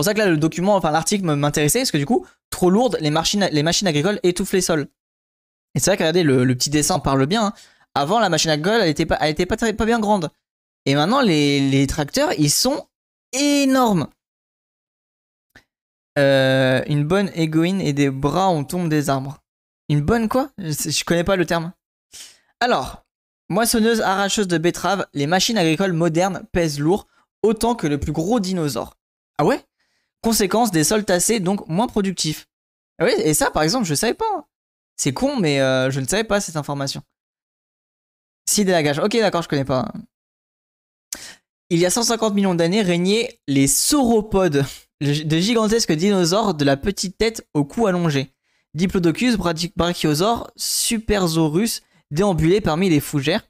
pour ça que là, le document, enfin l'article m'intéressait, parce que du coup, trop lourde, les machines, les machines agricoles étouffent les sols. Et c'est vrai que regardez, le, petit dessin parle bien. Hein. Avant, la machine agricole, elle était pas, elle était pas, pas bien grande. Et maintenant, les, tracteurs, ils sont énormes. Euh, une bonne égoïne et des bras, on tombe des arbres. Une bonne quoi je, connais pas le terme. Alors, moissonneuse, arracheuse de betteraves, les machines agricoles modernes pèsent lourd, autant que le plus gros dinosaure. Ah ouais Conséquence, des sols tassés, donc moins productifs. Ah oui, et ça, par exemple, je ne savais pas. Hein. C'est con, mais euh, je ne savais pas cette information. Si délagage. Ok, d'accord, je connais pas. Il y a 150 millions d'années régnaient les sauropodes, de gigantesques dinosaures de la petite tête au cou allongé. Diplodocus, brachiosaurus, superzaurus, déambulaient parmi les fougères,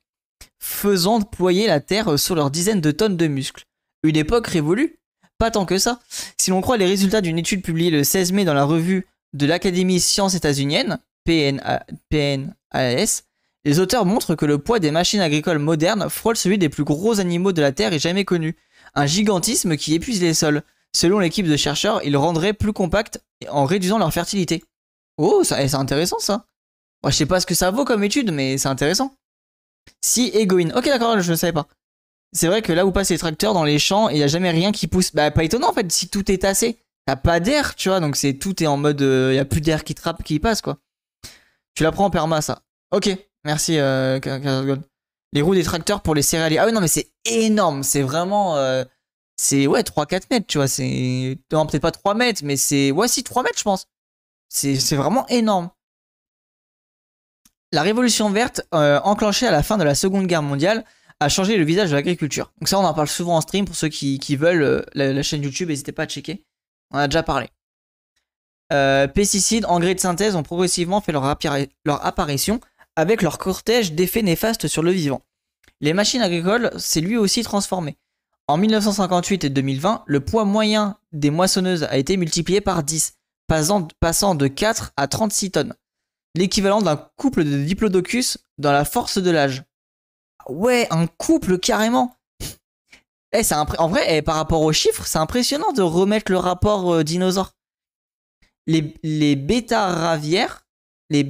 faisant ployer la terre sur leurs dizaines de tonnes de muscles. Une époque révolue pas tant que ça. Si l'on croit les résultats d'une étude publiée le 16 mai dans la revue de l'Académie Sciences états uniennes PNAS, les auteurs montrent que le poids des machines agricoles modernes frôle celui des plus gros animaux de la Terre et jamais connus, un gigantisme qui épuise les sols. Selon l'équipe de chercheurs, ils rendraient plus compacts en réduisant leur fertilité. Oh, eh, c'est intéressant ça. Moi, je sais pas ce que ça vaut comme étude, mais c'est intéressant. Si égoïne. Ok, d'accord, je ne savais pas c'est vrai que là où passent les tracteurs dans les champs, il n'y a jamais rien qui pousse. Bah, pas étonnant en fait, si tout est tassé. a pas d'air, tu vois, donc c'est tout est en mode. Il euh, n'y a plus d'air qui trappe, qui passe, quoi. Tu prends en perma, ça. Ok, merci, euh, Les roues des tracteurs pour les céréaliers. Ah oui, non, mais c'est énorme, c'est vraiment. Euh, c'est, ouais, 3-4 mètres, tu vois, c'est. peut-être pas 3 mètres, mais c'est. Ouais, si, 3 mètres, je pense. C'est vraiment énorme. La révolution verte, enclenchée à la fin de la Seconde Guerre mondiale, a changé le visage de l'agriculture. Donc ça, on en parle souvent en stream pour ceux qui, veulent euh, la, chaîne YouTube, n'hésitez pas à checker. On a déjà parlé. Euh, pesticides, engrais de synthèse ont progressivement fait leur, apparition avec leur cortège d'effets néfastes sur le vivant. Les machines agricoles s'est lui aussi transformé. En 1958 et 2020, le poids moyen des moissonneuses a été multiplié par 10, passant de 4 à 36 tonnes, l'équivalent d'un couple de diplodocus dans la force de l'âge ouais, un couple carrément. Eh, c'est En vrai, eh, par rapport aux chiffres, c'est impressionnant de remettre le rapport euh, dinosaure. Les, les bêta-ravières, les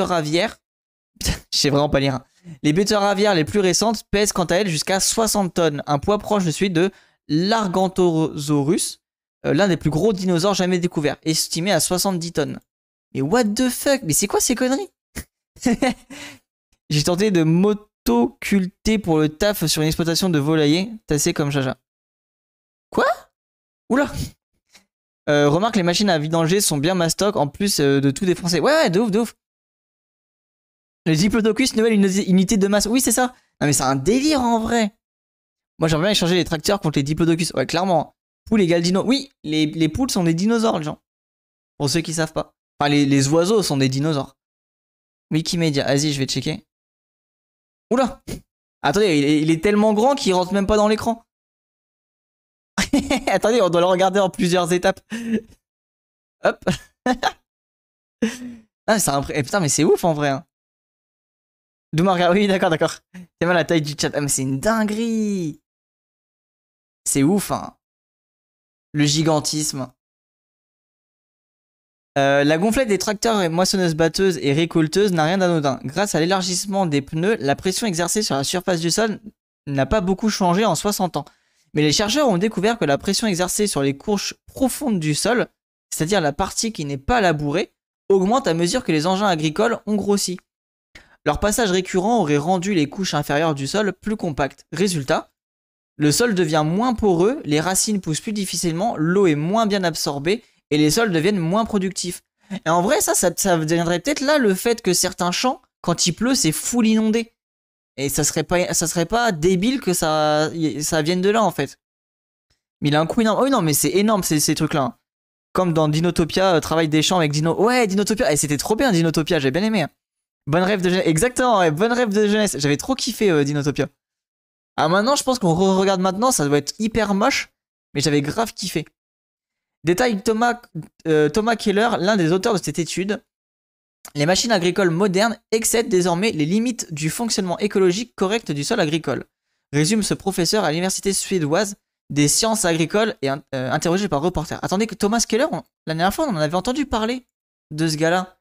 ravières je sais vraiment pas lire. Hein. Les Les ravières les plus récentes pèsent quant à elles jusqu'à 60 tonnes, un poids proche de celui de l'Argantosaurus, euh, l'un des plus gros dinosaures jamais découverts, estimé à 70 tonnes. Mais what the fuck Mais c'est quoi ces conneries J'ai tenté de mot occulté pour le taf sur une exploitation de volailler, tassé comme Jaja. Quoi Oula euh, Remarque, les machines à vidanger sont bien mastoc en plus euh, de tout défoncer. Ouais, ouais, de ouf, de ouf. Le Diplodocus, nouvelle unité de masse. Oui, c'est ça. Non, mais c'est un délire en vrai. Moi, j'aimerais bien échanger les tracteurs contre les Diplodocus. Ouais, clairement. Poules égale dino. Oui, les, poules sont des dinosaures, les gens. Pour ceux qui savent pas. Enfin, les, les oiseaux sont des dinosaures. Wikimedia. Vas-y, je vais checker. Oula Attendez, il est, tellement grand qu'il rentre même pas dans l'écran. Attendez, on doit le regarder en plusieurs étapes. Hop. ah, putain, mais c'est ouf en vrai. Hein. Oui, d'accord, d'accord. C'est mal la taille du chat. Ah, mais c'est une dinguerie. C'est ouf, hein. Le gigantisme. Euh, la gonflette des tracteurs et moissonneuses-batteuses et récolteuses n'a rien d'anodin. Grâce à l'élargissement des pneus, la pression exercée sur la surface du sol n'a pas beaucoup changé en 60 ans. Mais les chercheurs ont découvert que la pression exercée sur les couches profondes du sol, c'est-à-dire la partie qui n'est pas labourée, augmente à mesure que les engins agricoles ont grossi. Leur passage récurrent aurait rendu les couches inférieures du sol plus compactes. Résultat, le sol devient moins poreux, les racines poussent plus difficilement, l'eau est moins bien absorbée et les sols deviennent moins productifs. Et en vrai, ça, ça, deviendrait peut-être là le fait que certains champs, quand il pleut, c'est full inondé. Et ça serait pas, ça serait pas débile que ça, ça vienne de là, en fait. Mais il a un coup énorme. Oh non, mais c'est énorme ces, trucs-là. Comme dans Dinotopia, euh, travail des champs avec Dino. Ouais, Dinotopia. Et eh, c'était trop bien, Dinotopia, j'ai bien aimé. Hein. Bonne rêve de jeunesse. Exactement, bonne rêve de jeunesse. J'avais trop kiffé euh, Dinotopia. Ah, maintenant, je pense qu'on regarde maintenant, ça doit être hyper moche. Mais j'avais grave kiffé. Détaille euh, Thomas, Keller, l'un des auteurs de cette étude. Les machines agricoles modernes excèdent désormais les limites du fonctionnement écologique correct du sol agricole, résume ce professeur à l'université suédoise des sciences agricoles et euh, interrogé par reporter. Attendez que Thomas Keller, l'année la dernière fois, on en avait entendu parler de ce gars-là.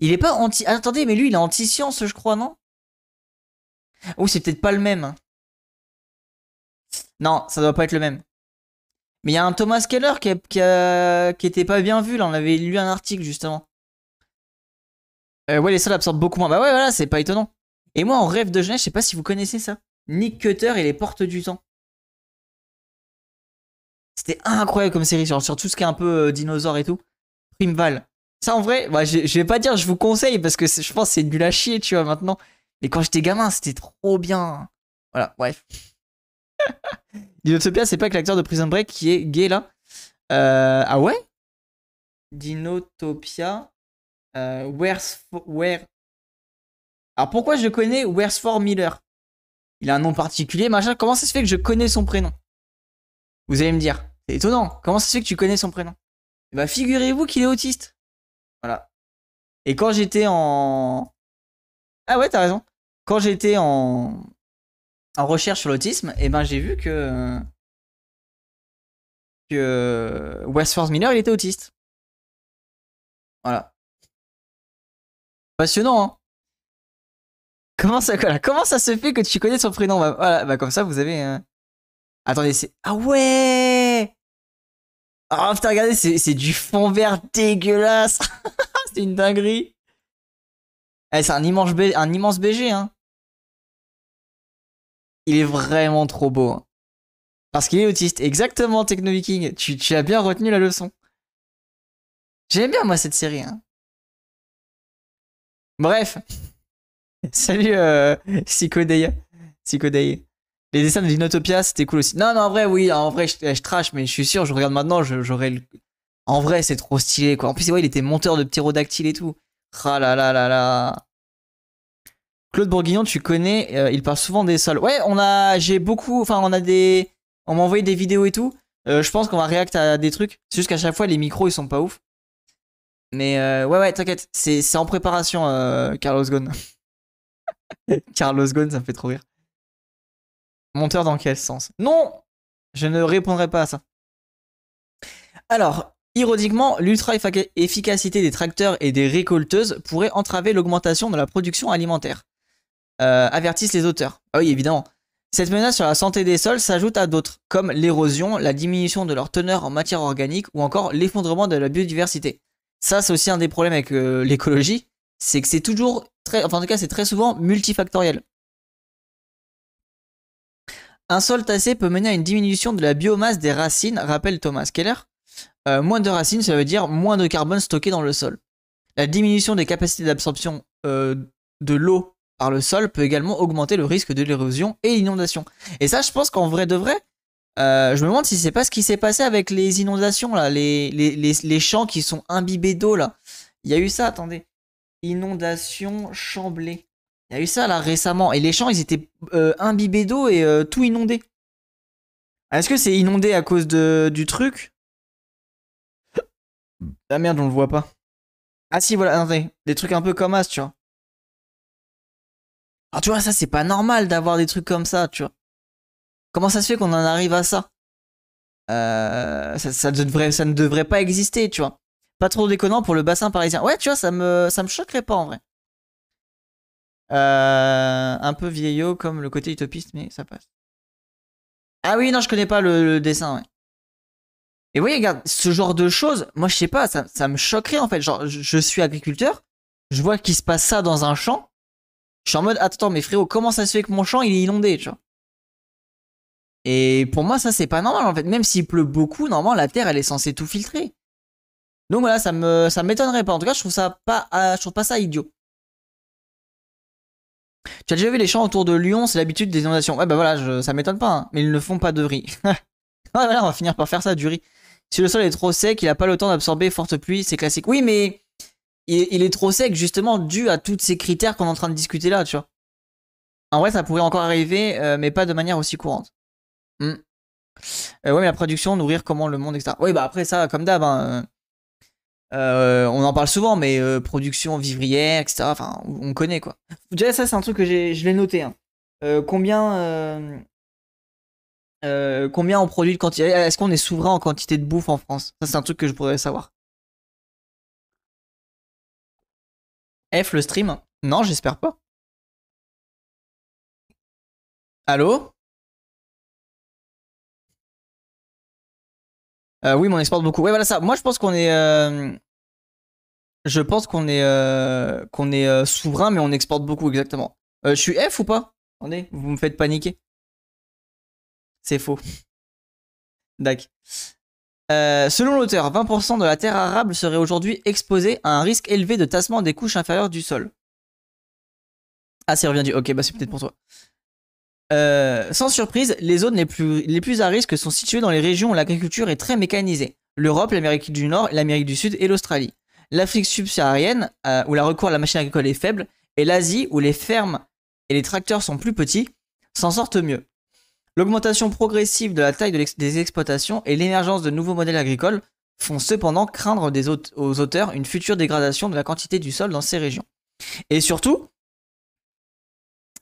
Il est pas anti. Attendez, mais lui, il est anti-science, je crois, non Ou c'est peut-être pas le même. Hein. Non, ça doit pas être le même. Mais il y a un Thomas Keller qui, était pas bien vu, là, on avait lu un article justement. Euh, ouais, les sols absorbent beaucoup moins. Bah ouais, voilà, c'est pas étonnant. Et moi, en rêve de jeunesse, je sais pas si vous connaissez ça. Nick Cutter et les portes du temps. C'était incroyable comme série, genre sur tout ce qui est un peu euh, dinosaure et tout. Primval. Ça en vrai, bah, je, vais pas dire je vous conseille parce que je pense c'est nul à chier, tu vois, maintenant. Mais quand j'étais gamin, c'était trop bien. Voilà, bref. Dinotopia, c'est pas que l'acteur de Prison Break qui est gay là euh, Ah ouais Dinotopia. Euh, where's where Alors pourquoi je connais Where's for Miller Il a un nom particulier, machin. Comment ça se fait que je connais son prénom Vous allez me dire. C'est étonnant. Comment ça se fait que tu connais son prénom Bah figurez-vous qu'il est autiste. Voilà. Et quand j'étais en... Ah ouais, t'as raison. Quand j'étais en en recherche sur l'autisme, et eh ben j'ai vu que que Force Miller il était autiste. Voilà. Passionnant. Hein comment ça Comment ça se fait que tu connais son prénom bah, Voilà, bah comme ça vous avez. Euh, attendez, c'est ah ouais. Oh putain, regardez, c'est du fond vert dégueulasse. c'est une dinguerie. Eh, c'est un immense, un immense BG, hein il est vraiment trop beau. Hein. Parce qu'il est autiste. Exactement, Techno Viking. Tu, as bien retenu la leçon. J'aime bien, moi, cette série. Hein. Bref. Salut, euh, Psychodeia. Les dessins de Dinotopia, c'était cool aussi. Non, non, en vrai, oui, en vrai, je, trash, mais je suis sûr, je regarde maintenant, j'aurais le... En vrai, c'est trop stylé, quoi. En plus, il était monteur de ptérodactyles et tout. Ah là là là là. Claude Bourguignon, tu connais, euh, il parle souvent des sols. Ouais, on a, j'ai beaucoup, enfin, on a des, on m'a envoyé des vidéos et tout. Euh, je pense qu'on va réacter à des trucs. C'est juste qu'à chaque fois, les micros, ils sont pas ouf. Mais euh, ouais, ouais, t'inquiète, c'est, en préparation, Carlos Ghosn. Carlos Ghosn, ça me fait trop rire. Monteur dans quel sens Non Je ne répondrai pas à ça. Alors, Ironiquement, l'ultra-efficacité des tracteurs et des récolteuses pourrait entraver l'augmentation de la production alimentaire. Euh, avertissent les auteurs. Ah oui, évidemment. Cette menace sur la santé des sols s'ajoute à d'autres, comme l'érosion, la diminution de leur teneur en matière organique ou encore l'effondrement de la biodiversité. Ça, c'est aussi un des problèmes avec euh, l'écologie, c'est que c'est toujours très, enfin en tout cas, c'est très souvent multifactoriel. Un sol tassé peut mener à une diminution de la biomasse des racines, rappelle Thomas Keller. Euh, moins de racines, ça veut dire moins de carbone stocké dans le sol. La diminution des capacités d'absorption de l'eau par le sol peut également augmenter le risque de l'érosion et l'inondation. Et ça, je pense qu'en vrai de vrai, euh, je me demande si c'est pas ce qui s'est passé avec les inondations, là, les, les, champs qui sont imbibés d'eau, là. Il y a eu ça, attendez. Inondation Chamblée. Il y a eu ça, là, récemment. Et les champs, ils étaient euh, imbibés d'eau et euh, tout inondé. Est-ce que c'est inondé à cause de, du truc La ah, merde, on le voit pas. Ah si, voilà, attendez. Des trucs un peu comme as, tu vois. Alors tu vois, ça c'est pas normal d'avoir des trucs comme ça, tu vois. Comment ça se fait qu'on en arrive à ça euh, ça, ne devrait pas exister, tu vois. Pas trop déconnant pour le bassin parisien. Ouais, tu vois, ça me, ça me choquerait pas en vrai. Euh, un peu vieillot comme le côté utopiste, mais ça passe. Ah oui, non, je connais pas le, dessin, ouais. Et vous voyez, regarde, ce genre de choses, moi je sais pas, ça, ça me choquerait en fait. Genre, je suis agriculteur, je vois qu'il se passe ça dans un champ, je suis en mode, attends, mais frérot, comment ça se fait que mon champ, il est inondé, tu vois Et pour moi, ça, c'est pas normal, en fait. Même s'il pleut beaucoup, normalement, la terre, elle est censée tout filtrer. Donc voilà, ça me, ça m'étonnerait pas. En tout cas, je trouve ça pas, ah, je trouve pas ça idiot. Tu as déjà vu les champs autour de Lyon, c'est l'habitude des inondations. Ouais, bah voilà, ça m'étonne pas, hein. mais ils ne font pas de riz. ouais, voilà, on va finir par faire ça, du riz. Si le sol est trop sec, il n'a pas le temps d'absorber forte pluie, c'est classique. Oui, mais il, est trop sec, justement, dû à tous ces critères qu'on est en train de discuter là, tu vois. En vrai, ça pourrait encore arriver, euh, mais pas de manière aussi courante. Oui, hmm. euh, ouais, mais la production, nourrir comment le monde, etc. Oui, bah après, ça, comme d'hab, hein, euh, on en parle souvent, mais production vivrière, etc. Enfin, on connaît quoi. Déjà, ça, c'est un truc que je l'ai noté. Hein. combien. combien on produit de quantité Est-ce qu'on est souverain en quantité de bouffe en France Ça, c'est un truc que je pourrais savoir. F le stream Non, j'espère pas. Allô euh, Oui, mais on exporte beaucoup. Ouais, voilà ça. Moi, je pense qu'on est. Euh, je pense qu'on est. Euh, qu'on est souverain, mais on exporte beaucoup, exactement. je suis F ou pas Attendez, vous me faites paniquer. C'est faux. D'accord. Euh, selon l'auteur, 20% de la terre arable serait aujourd'hui exposée à un risque élevé de tassement des couches inférieures du sol. Ah, c'est revient du. Ok, bah, c'est peut-être pour toi. Euh, sans surprise, les zones les plus, à risque sont situées dans les régions où l'agriculture est très mécanisée. L'Europe, l'Amérique du Nord, l'Amérique du Sud et l'Australie. L'Afrique subsaharienne, euh, où la recours à la machine agricole est faible, et l'Asie, où les fermes et les tracteurs sont plus petits, s'en sortent mieux. L'augmentation progressive de la taille des exploitations et l'émergence de nouveaux modèles agricoles font cependant craindre des aux auteurs une future dégradation de la quantité du sol dans ces régions. Et surtout,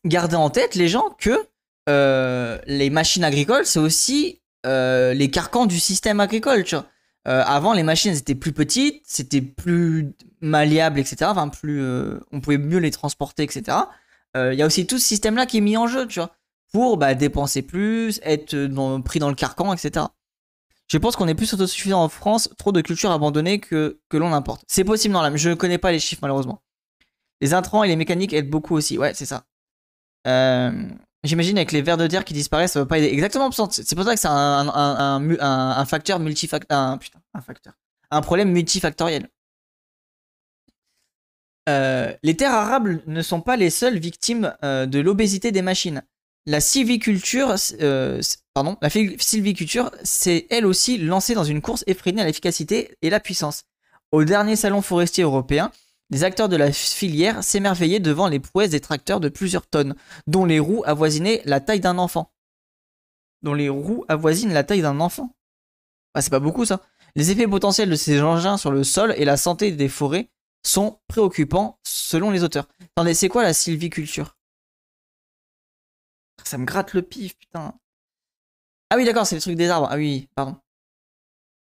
gardez en tête les gens que euh, les machines agricoles, c'est aussi euh, les carcans du système agricole. Euh, avant, les machines étaient plus petites, c'était plus malléable, etc. plus, on pouvait mieux les transporter, etc. Il y a aussi tout ce système-là qui est mis en jeu, tu vois pour bah, dépenser plus, être pris dans le carcan, etc. Je pense qu'on est plus autosuffisant en France, trop de cultures abandonnées que, l'on importe. C'est possible, non, là, je ne connais pas les chiffres malheureusement. Les intrants et les mécaniques aident beaucoup aussi, ouais, c'est ça. Euh, j'imagine avec les vers de terre qui disparaissent, ça ne va pas aider. Exactement, c'est pour ça que c'est un, un, facteur putain, un facteur. Un problème multifactoriel. Euh, les terres arables ne sont pas les seules victimes euh, de l'obésité des machines. La euh, la sylviculture s'est elle aussi lancée dans une course effrénée à l'efficacité et la puissance. Au dernier salon forestier européen, les acteurs de la filière s'émerveillaient devant les prouesses des tracteurs de plusieurs tonnes, dont les roues avoisinaient la taille d'un enfant. Dont les roues avoisinent la taille d'un enfant. Ah, c'est pas beaucoup ça. Les effets potentiels de ces engins sur le sol et la santé des forêts sont préoccupants selon les auteurs. Attendez, c'est quoi la sylviculture ça me gratte le pif, putain. Ah oui, d'accord, c'est le truc des arbres. Ah oui, pardon.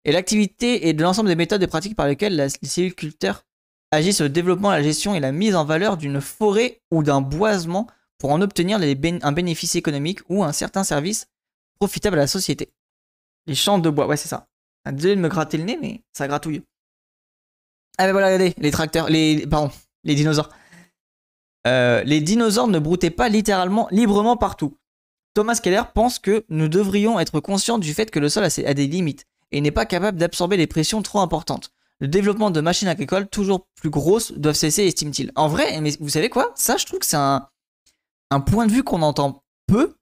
Et l'activité est de l'ensemble des méthodes et pratiques par lesquelles les agit agissent le développement, la gestion et la mise en valeur d'une forêt ou d'un boisement pour en obtenir un bénéfice économique ou un certain service profitable à la société. Les champs de bois, ouais, c'est ça. Ah, désolé de me gratter le nez, mais ça gratouille. Ah ben voilà, regardez, les tracteurs, les, pardon, les dinosaures. Euh, les dinosaures ne broutaient pas littéralement librement partout. Thomas Keller pense que nous devrions être conscients du fait que le sol a, des limites et n'est pas capable d'absorber les pressions trop importantes. Le développement de machines agricoles toujours plus grosses doivent cesser, estime-t-il. En vrai, mais vous savez quoi Ça, je trouve que c'est un, point de vue qu'on entend peu,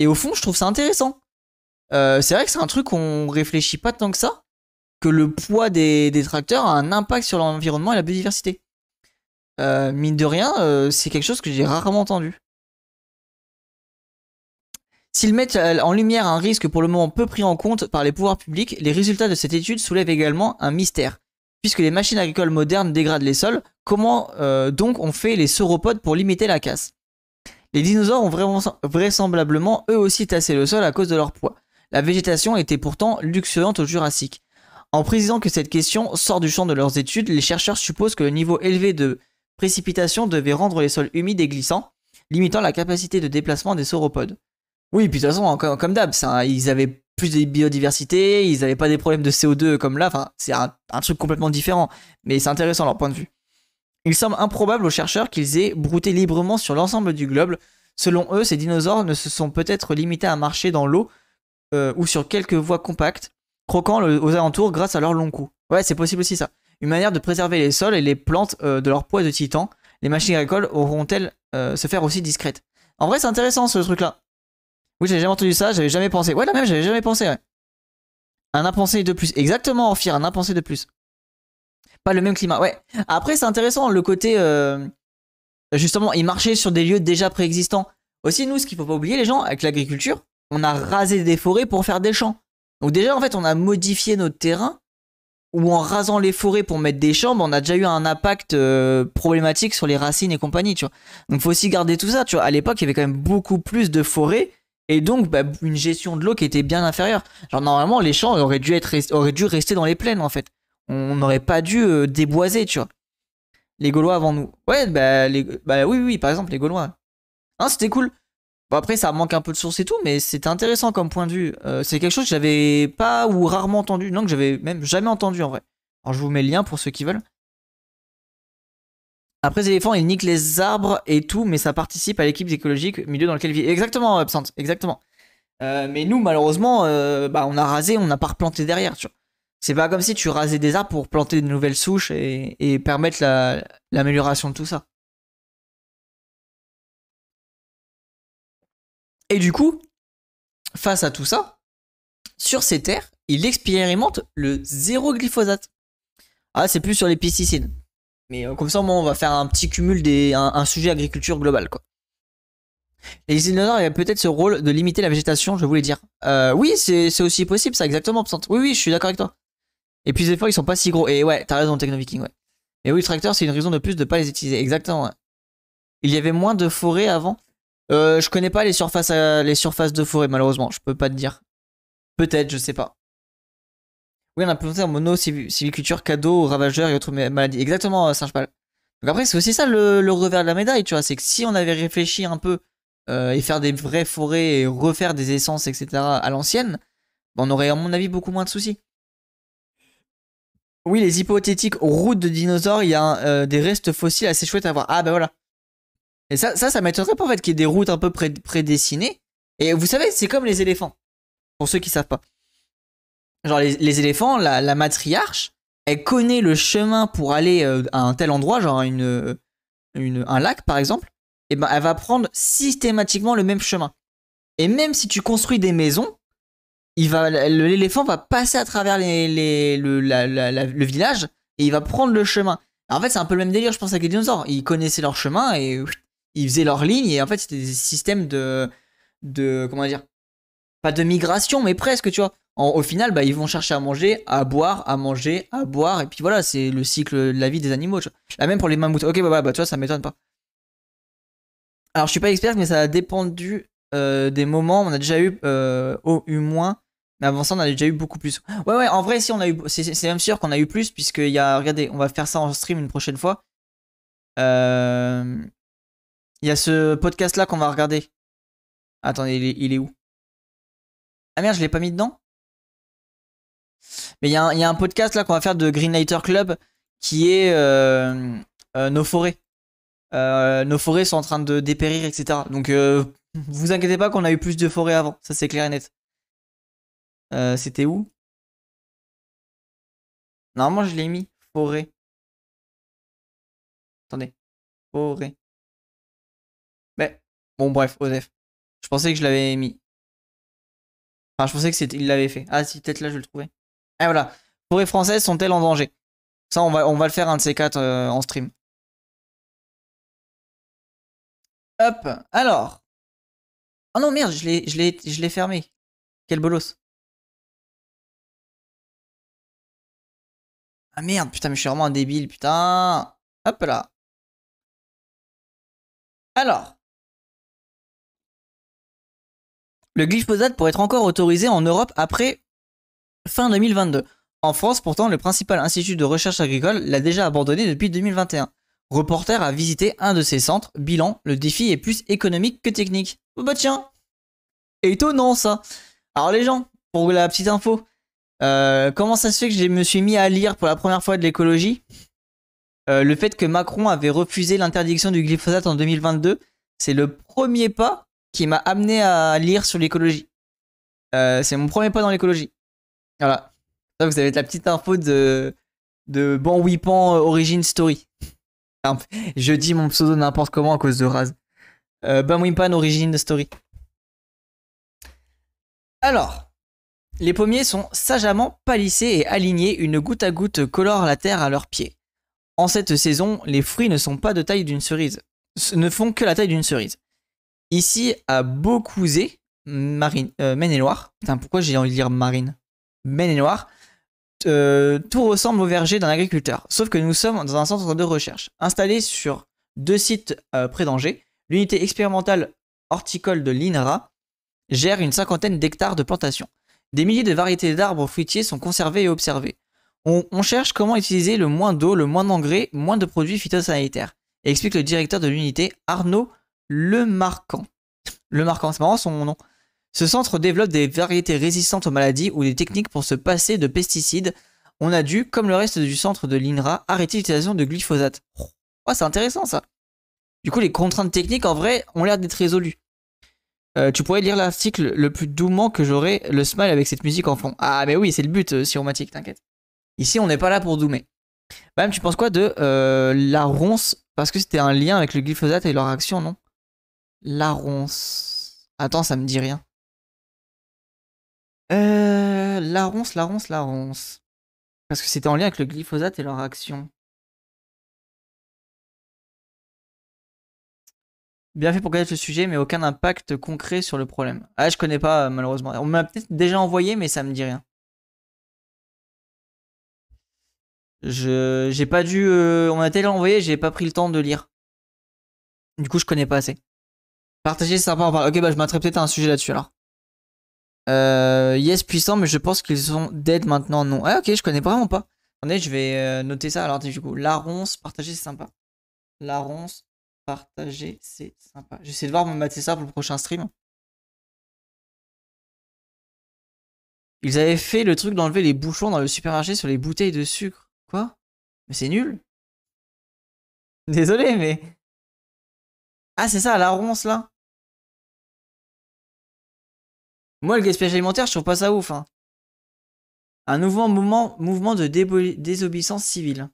et au fond, je trouve ça intéressant. Euh, c'est vrai que c'est un truc qu'on réfléchit pas tant que ça, que le poids des tracteurs a un impact sur l'environnement et la biodiversité. Euh, mine de rien, euh, c'est quelque chose que j'ai rarement entendu. S'ils mettent euh, en lumière un risque pour le moment peu pris en compte par les pouvoirs publics, les résultats de cette étude soulèvent également un mystère. Puisque les machines agricoles modernes dégradent les sols, comment donc ont fait les sauropodes pour limiter la casse Les dinosaures ont vraisemblablement eux aussi tassé le sol à cause de leur poids. La végétation était pourtant luxuriante au Jurassique. En précisant que cette question sort du champ de leurs études, les chercheurs supposent que le niveau élevé de précipitations devaient rendre les sols humides et glissants, limitant la capacité de déplacement des sauropodes. Oui, puis de toute façon, comme d'hab, ils avaient plus de biodiversité, ils n'avaient pas des problèmes de CO2 comme là, enfin, c'est un, truc complètement différent, mais c'est intéressant leur point de vue. Il semble improbable aux chercheurs qu'ils aient brouté librement sur l'ensemble du globe. Selon eux, ces dinosaures ne se sont peut-être limités à marcher dans l'eau euh, ou sur quelques voies compactes, croquant aux alentours grâce à leur long cou. Ouais, c'est possible aussi ça une manière de préserver les sols et les plantes euh, de leur poids de titan. Les machines agricoles auront-elles euh, se faire aussi discrètes En vrai, c'est intéressant ce truc-là. Oui, j'avais jamais entendu ça, j'avais jamais pensé. Ouais, la même, j'avais jamais pensé. Un impensé de plus. Exactement, Orphir, un impensé de plus. Pas le même climat, ouais. Après, c'est intéressant le côté. Euh, justement, ils marchaient sur des lieux déjà préexistants. Aussi, nous, ce qu'il faut pas oublier, les gens, avec l'agriculture, on a rasé des forêts pour faire des champs. Donc, déjà, en fait, on a modifié notre terrain ou en rasant les forêts pour mettre des chambres, on a déjà eu un impact euh, problématique sur les racines et compagnie, tu vois. Donc faut aussi garder tout ça, tu vois. À l'époque, il y avait quand même beaucoup plus de forêts et donc bah, une gestion de l'eau qui était bien inférieure. Genre normalement, les champs auraient dû être auraient dû rester dans les plaines en fait. On n'aurait pas dû euh, déboiser, tu vois. Les Gaulois avant nous. Ouais, bah, bah oui, oui, par exemple, les Gaulois. Hein, c'était cool. Bon après ça manque un peu de source et tout, mais c'est intéressant comme point de vue. Euh, c'est quelque chose que j'avais pas ou rarement entendu, non que j'avais même jamais entendu en vrai. Alors je vous mets le lien pour ceux qui veulent. Après les éléphants, ils niquent les arbres et tout, mais ça participe à l'équipe écologique, milieu dans lequel vivent. Exactement, absente, exactement. Euh, mais nous, malheureusement, euh, bah, on a rasé, on n'a pas replanté derrière, tu C'est pas comme si tu rasais des arbres pour planter de nouvelles souches et, permettre l'amélioration de tout ça. Et du coup, face à tout ça, sur ces terres, il expérimente le zéro glyphosate. Ah, c'est plus sur les pesticides. Mais euh, comme ça, on va faire un petit cumul d'un sujet agriculture globale, quoi. Les dinosaures avaient peut-être ce rôle de limiter la végétation, je voulais dire. Euh, oui, c'est aussi possible, ça, exactement, Oui, oui, je suis d'accord avec toi. Et puis les fois, ils sont pas si gros. Et ouais, t'as raison, Viking, ouais. Et oui, le tracteur, c'est une raison de plus de pas les utiliser. Exactement, Il y avait moins de forêts avant. Euh, je connais pas les surfaces, euh, les surfaces de forêt, malheureusement. Je peux pas te dire. Peut-être, je sais pas. Oui, on a planté en mono civiculture, cadeau ravageur ravageurs et autres maladies. Exactement, euh, Serge pas. Donc après, c'est aussi ça le, revers de la médaille, tu vois. C'est que si on avait réfléchi un peu et faire des vraies forêts et refaire des essences, etc. à l'ancienne, ben, on aurait, à mon avis, beaucoup moins de soucis. Oui, les hypothétiques routes de dinosaures, il y a des restes fossiles assez chouettes à voir. Ah ben voilà. Et ça, ça, ça m'étonnerait pas en fait qu'il y ait des routes un peu pré prédessinées. Et vous savez, c'est comme les éléphants. Pour ceux qui savent pas. Genre les, les éléphants, la, la, matriarche, elle connaît le chemin pour aller euh, à un tel endroit, genre une, euh, une, un lac par exemple. Et ben elle va prendre systématiquement le même chemin. Et même si tu construis des maisons, l'éléphant va, va passer à travers les, les, le, le, village et il va prendre le chemin. en fait, c'est un peu le même délire, je pense, avec les dinosaures. Ils connaissaient leur chemin et ils faisaient leur ligne et en fait c'était des systèmes de de comment dire pas de migration mais presque tu vois au final bah ils vont chercher à manger à boire à manger à boire et puis voilà c'est le cycle de la vie des animaux tu vois. la même pour les mammouths ok bah, bah, bah tu vois ça m'étonne pas alors je suis pas expert mais ça a dépendu euh, des moments on a déjà eu euh, au, eu moins mais avant ça on a déjà eu beaucoup plus ouais ouais en vrai si on a eu c'est même sûr qu'on a eu plus puisque il y a regardez on va faire ça en stream une prochaine fois euh il y a ce podcast-là qu'on va regarder. Attendez, il est, où Ah merde, je l'ai pas mis dedans Mais il y, a un, podcast là qu'on va faire de Greenlighter Club qui est euh, euh, nos forêts. Euh, nos forêts sont en train de dépérir, etc. Donc vous inquiétez pas qu'on a eu plus de forêts avant, ça c'est clair et net. C'était où Normalement je l'ai mis, forêt. Attendez, forêt. Bon, bref, Osef. Je pensais que je l'avais mis. Enfin, je pensais qu'il l'avait fait. Ah, si, peut-être là, je le trouvais. Et ah, voilà. les françaises sont-elles en danger Ça, on va, on va le faire un de ces quatre euh, en stream. Hop. Alors. Oh non, merde, je l'ai fermé. Quel bolos. Ah merde, putain, mais je suis vraiment un débile, putain. Hop là. Alors. le glyphosate pourrait être encore autorisé en Europe après fin 2022. En France, pourtant, le principal institut de recherche agricole l'a déjà abandonné depuis 2021. Reporter a visité un de ses centres. Bilan, le défi est plus économique que technique. Oh bah tiens Étonnant ça Alors les gens, pour la petite info, euh, comment ça se fait que je me suis mis à lire pour la première fois de l'écologie euh, Le fait que Macron avait refusé l'interdiction du glyphosate en 2022, c'est le premier pas qui m'a amené à lire sur l'écologie. Euh, c'est mon premier pas dans l'écologie. Voilà. Ça, vous avez la petite info de, de Ban euh, Origin Story. Je dis mon pseudo n'importe comment à cause de Raz. Euh, Ban Origin Story. Alors, les pommiers sont sagement palissés et alignés, une goutte à goutte colore la terre à leurs pieds. En cette saison, les fruits ne sont pas de taille d'une cerise, ne font que la taille d'une cerise. Ici, à Beaucouzé, Marine, euh, Maine-et-Loire. pourquoi j'ai envie de dire Marine Maine-et-Loire. Euh, tout ressemble au verger d'un agriculteur, sauf que nous sommes dans un centre de recherche. Installé sur deux sites euh, près d'Angers, l'unité expérimentale horticole de l'INRA gère une cinquantaine d'hectares de plantations. Des milliers de variétés d'arbres fruitiers sont conservées et observées. On, on cherche comment utiliser le moins d'eau, le moins d'engrais, moins de produits phytosanitaires, explique le directeur de l'unité Arnaud le Marquant. Le Marquant, c'est marrant son nom. Ce centre développe des variétés résistantes aux maladies ou des techniques pour se passer de pesticides. On a dû, comme le reste du centre de l'INRA, arrêter l'utilisation de glyphosate. Oh, c'est intéressant ça. Du coup, les contraintes techniques, en vrai, ont l'air d'être résolues. Euh, tu pourrais lire l'article le plus doument que j'aurais le smile avec cette musique en fond. Ah, mais oui, c'est le but, euh, si t'inquiète. Ici, on n'est pas là pour doumer. Même, tu penses quoi de euh, la ronce Parce que c'était un lien avec le glyphosate et leur action, non la ronce. Attends, ça me dit rien. Euh, la ronce, la ronce, la ronce. Parce que c'était en lien avec le glyphosate et leur action. Bien fait pour connaître le sujet, mais aucun impact concret sur le problème. Ah, je connais pas, malheureusement. On m'a peut-être déjà envoyé, mais ça me dit rien. Je, j'ai pas dû, euh, on m'a tellement envoyé, j'ai pas pris le temps de lire. Du coup, je connais pas assez. Partager, c'est sympa, Ok, bah je m'attrape peut-être à un sujet là-dessus alors. Euh, yes, puissant, mais je pense qu'ils sont dead maintenant, non. Ah, ok, je connais vraiment pas. Attendez, je vais euh, noter ça. Alors, du coup, la ronce, partager, c'est sympa. La ronce, partager, c'est sympa. J'essaie de voir, me mater ça pour le prochain stream. Ils avaient fait le truc d'enlever les bouchons dans le supermarché sur les bouteilles de sucre. Quoi Mais c'est nul. Désolé, mais ah, c'est ça, la ronce là Moi, le gaspillage alimentaire, je trouve pas ça ouf. Hein. Un nouveau mouvement, de désobéissance civile.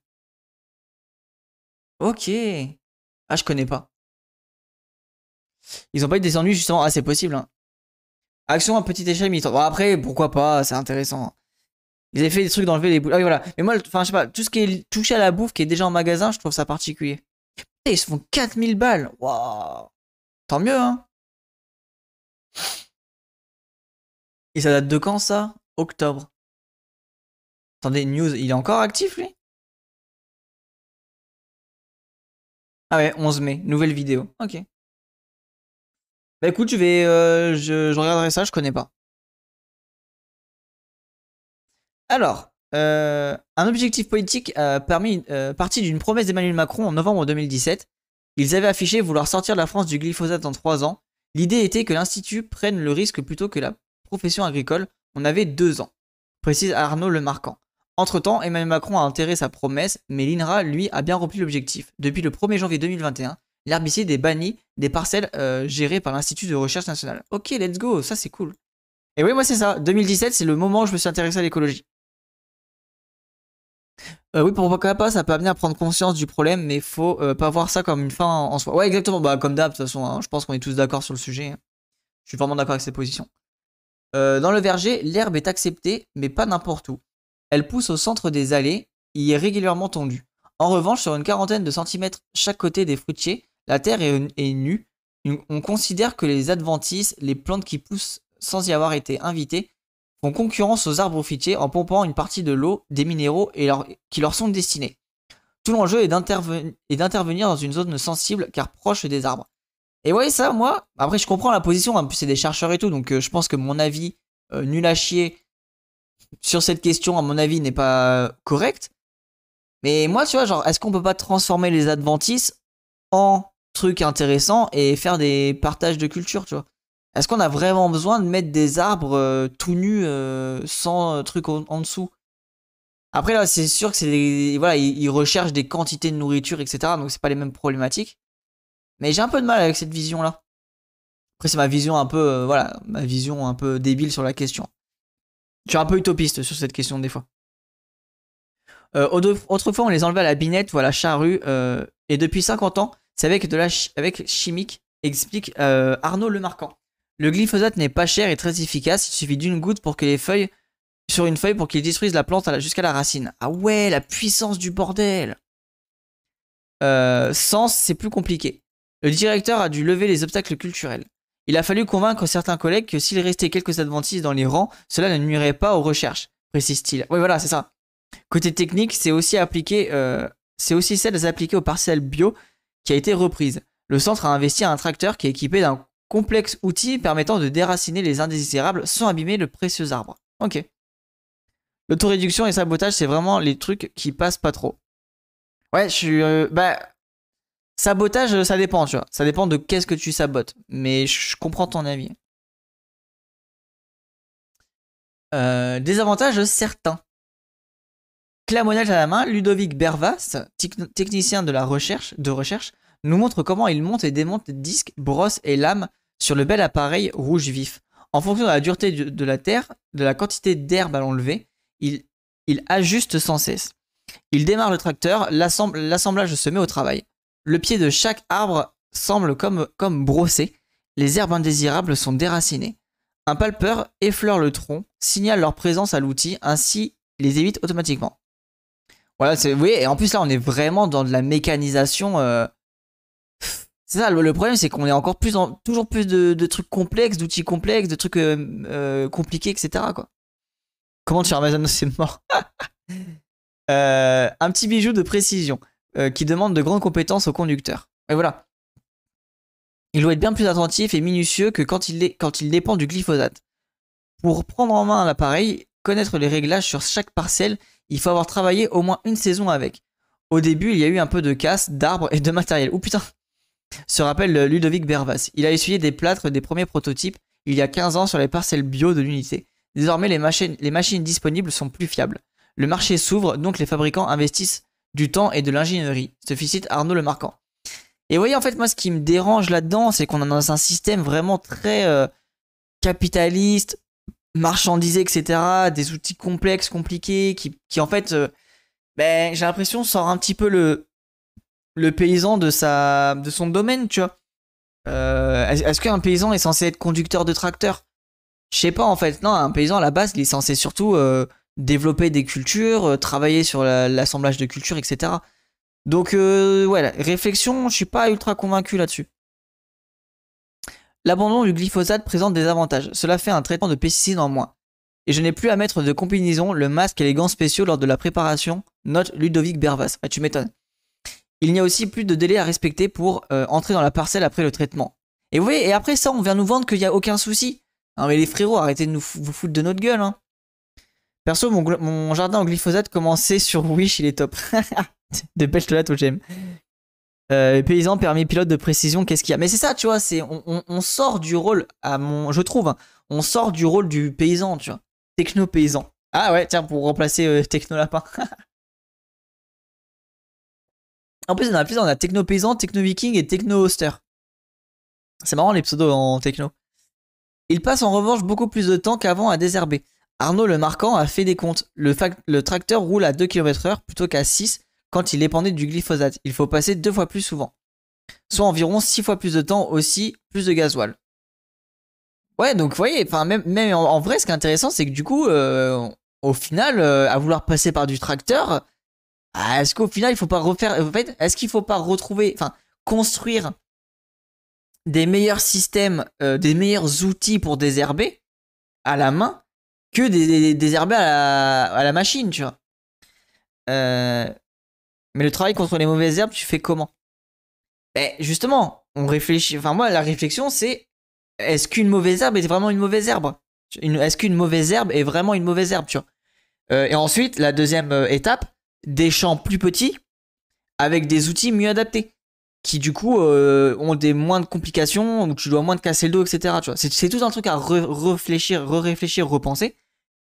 Ok. Ah, je connais pas. Ils ont pas eu des ennuis, justement. Ah, c'est possible. Hein. Action à petite échelle militante. Bon, après, pourquoi pas, c'est intéressant. Hein. Ils avaient fait des trucs d'enlever les boules. Ah voilà. Mais moi, enfin, je sais pas, tout ce qui est touché à la bouffe qui est déjà en magasin, je trouve ça particulier ils se font 4000 balles. Waouh. Tant mieux, hein. Et ça date de quand ça Octobre. Attendez, news, il est encore actif lui Ah ouais, 11 mai, nouvelle vidéo. Ok. Bah écoute, je vais. Euh, je regarderai ça, je connais pas. Alors, euh, un objectif politique parmi, euh, parti d'une promesse d'Emmanuel Macron en novembre 2017. Ils avaient affiché vouloir sortir la France du glyphosate en 3 ans. L'idée était que l'Institut prenne le risque plutôt que la profession agricole. On avait 2 ans, précise Arnaud le marquant Entre-temps, Emmanuel Macron a enterré sa promesse, mais l'INRA, lui, a bien rempli l'objectif. Depuis le 1er janvier 2021, l'herbicide est banni des parcelles euh, gérées par l'Institut de recherche nationale. Ok, let's go, ça c'est cool. Et oui, moi c'est ça. 2017, c'est le moment où je me suis intéressé à l'écologie. Euh, oui, pourquoi pas, ça peut amener à prendre conscience du problème, mais faut euh, pas voir ça comme une fin en, soi. Ouais, exactement, bah, comme d'hab, de toute façon, hein, je pense qu'on est tous d'accord sur le sujet. Hein. Je suis vraiment d'accord avec cette positions. Euh, dans le verger, l'herbe est acceptée, mais pas n'importe où. Elle pousse au centre des allées, y est régulièrement tendue. En revanche, sur une quarantaine de centimètres chaque côté des fruitiers, la terre est, est nue. On considère que les adventices, les plantes qui poussent sans y avoir été invitées, font concurrence aux arbres fruitiers en pompant une partie de l'eau, des minéraux et qui leur sont destinés. Tout l'enjeu est d'intervenir dans une zone sensible car proche des arbres. Et voyez ça, moi, après, je comprends la position, en hein, plus, c'est des chercheurs et tout, donc euh, je pense que mon avis euh, nul à chier sur cette question, à mon avis, n'est pas correct. Mais moi, tu vois, genre, est-ce qu'on peut pas transformer les adventices en trucs intéressants et faire des partages de culture, tu vois est-ce qu'on a vraiment besoin de mettre des arbres euh, tout nus euh, sans euh, truc en, dessous Après là, c'est sûr que c'est voilà, ils, recherchent des quantités de nourriture, etc. Donc c'est pas les mêmes problématiques. Mais j'ai un peu de mal avec cette vision là. Après c'est ma vision un peu voilà, ma vision un peu débile sur la question. Je suis un peu utopiste sur cette question des fois. autrefois, on les enlevait à la binette voilà, charrue. et depuis 50 ans, c'est avec de la avec chimique, explique Arnaud Lemarquant. Le glyphosate n'est pas cher et très efficace, il suffit d'une goutte pour que les feuilles sur une feuille pour qu'il détruise la plante jusqu'à la racine. Ah ouais, la puissance du bordel euh, Sens, c'est plus compliqué. Le directeur a dû lever les obstacles culturels. Il a fallu convaincre certains collègues que s'il restait quelques adventices dans les rangs, cela ne nuirait pas aux recherches, précise-t-il. Oui, voilà, c'est ça. Côté technique, c'est aussi appliqué, euh, c'est aussi celle appliquée aux parcelles bio qui a été reprise. Le centre a investi un tracteur qui est équipé d'un complexe outil permettant de déraciner les indésirables sans abîmer le précieux arbre. Ok. L'autoréduction et sabotage, c'est vraiment les trucs qui passent pas trop. Ouais, je suis. Euh, bah. Sabotage, euh, ça dépend, tu vois. Ça dépend de qu'est-ce que tu sabotes. Mais je comprends ton avis. Euh, désavantages certains. Clamonnage à la main, Ludovic Bervas, technicien de la recherche, de recherche, nous montre comment il monte et démonte disques, brosses et lames sur le bel appareil rouge vif. En fonction de la dureté de la terre, de la quantité d'herbe à l'enlever, il, ajuste sans cesse. Il démarre le tracteur, l'assemblage se met au travail. Le pied de chaque arbre semble comme, brossé, les herbes indésirables sont déracinées. Un palpeur effleure le tronc, signale leur présence à l'outil, ainsi les évite automatiquement. Voilà, vous voyez, et en plus là on est vraiment dans de la mécanisation euh, c'est ça, le problème, c'est qu'on est encore plus en, toujours plus de, trucs complexes, d'outils complexes, de trucs euh, euh, compliqués, etc. Quoi. Comment tu Amazon, c'est mort. Euh, un petit bijou de précision qui demande de grandes compétences au conducteur. Et voilà. Il doit être bien plus attentif et minutieux que quand il, dépend du glyphosate. Pour prendre en main l'appareil, connaître les réglages sur chaque parcelle, il faut avoir travaillé au moins une saison avec. Au début, il y a eu un peu de casse, d'arbres et de matériel. Oh putain se rappelle euh, Ludovic Bervas. Il a essuyé des plâtres des premiers prototypes il y a 15 ans sur les parcelles bio de l'unité. Désormais, les, les machines disponibles sont plus fiables. Le marché s'ouvre, donc les fabricants investissent du temps et de l'ingénierie. Se cite Arnaud Le Marquant. Et vous voyez, en fait, moi, ce qui me dérange là-dedans, c'est qu'on est dans un système vraiment très euh, capitaliste, marchandisé, etc. Des outils complexes, compliqués, qui, en fait, euh, ben, j'ai l'impression, sort un petit peu le, le paysan de, sa, de son domaine, tu vois. Euh, est-ce qu'un paysan est censé être conducteur de tracteur Je sais pas en fait. Non, un paysan à la base, il est censé surtout euh, développer des cultures, euh, travailler sur l'assemblage de cultures, etc. Donc, ouais, réflexion, je suis pas ultra convaincu là-dessus. L'abandon du glyphosate présente des avantages. Cela fait un traitement de pesticides en moins. Et je n'ai plus à mettre de combinaison, le masque et les gants spéciaux lors de la préparation, note Ludovic Bervas. Ah, tu m'étonnes il n'y a aussi plus de délai à respecter pour euh, entrer dans la parcelle après le traitement. Et vous voyez, et après ça, on vient nous vendre qu'il n'y a aucun souci. Non mais les frérots, arrêtez de nous vous foutre de notre gueule. Hein. Perso, mon, jardin en glyphosate commencé sur Wish, il est top. de pêche toi, j'aime. Euh, paysan, permis pilote de précision, qu'est-ce qu'il y a Mais c'est ça, tu vois, c'est on, sort du rôle, à mon, je trouve, hein, on sort du rôle du paysan, tu vois. Techno-paysan. Ah ouais, tiens, pour remplacer euh, techno-lapin. En plus, dans la on a Techno Paysan, Techno Viking et Techno Hoster. C'est marrant les pseudos en techno. Il passe en revanche beaucoup plus de temps qu'avant à désherber. Arnaud le marquant a fait des comptes. Le, tracteur roule à 2 km heure plutôt qu'à 6 quand il dépendait du glyphosate. Il faut passer deux fois plus souvent. Soit environ 6 fois plus de temps aussi, plus de gasoil. Ouais, donc vous voyez, même, en, vrai, ce qui est intéressant, c'est que du coup, euh, au final, euh, à vouloir passer par du tracteur, ah, est-ce qu'au final il faut pas refaire fait, est-ce qu'il faut pas retrouver enfin construire des meilleurs systèmes euh, des meilleurs outils pour désherber à la main que des, désherber à la, machine tu vois euh, mais le travail contre les mauvaises herbes tu fais comment ben, justement on réfléchit enfin moi la réflexion c'est est-ce qu'une mauvaise herbe est vraiment une mauvaise herbe est-ce qu'une mauvaise herbe est vraiment une mauvaise herbe tu vois euh, et ensuite la deuxième étape des champs plus petits avec des outils mieux adaptés qui du coup euh, ont des moins de complications où tu dois moins de casser le dos etc tu vois c'est tout un truc à réfléchir re réfléchir repenser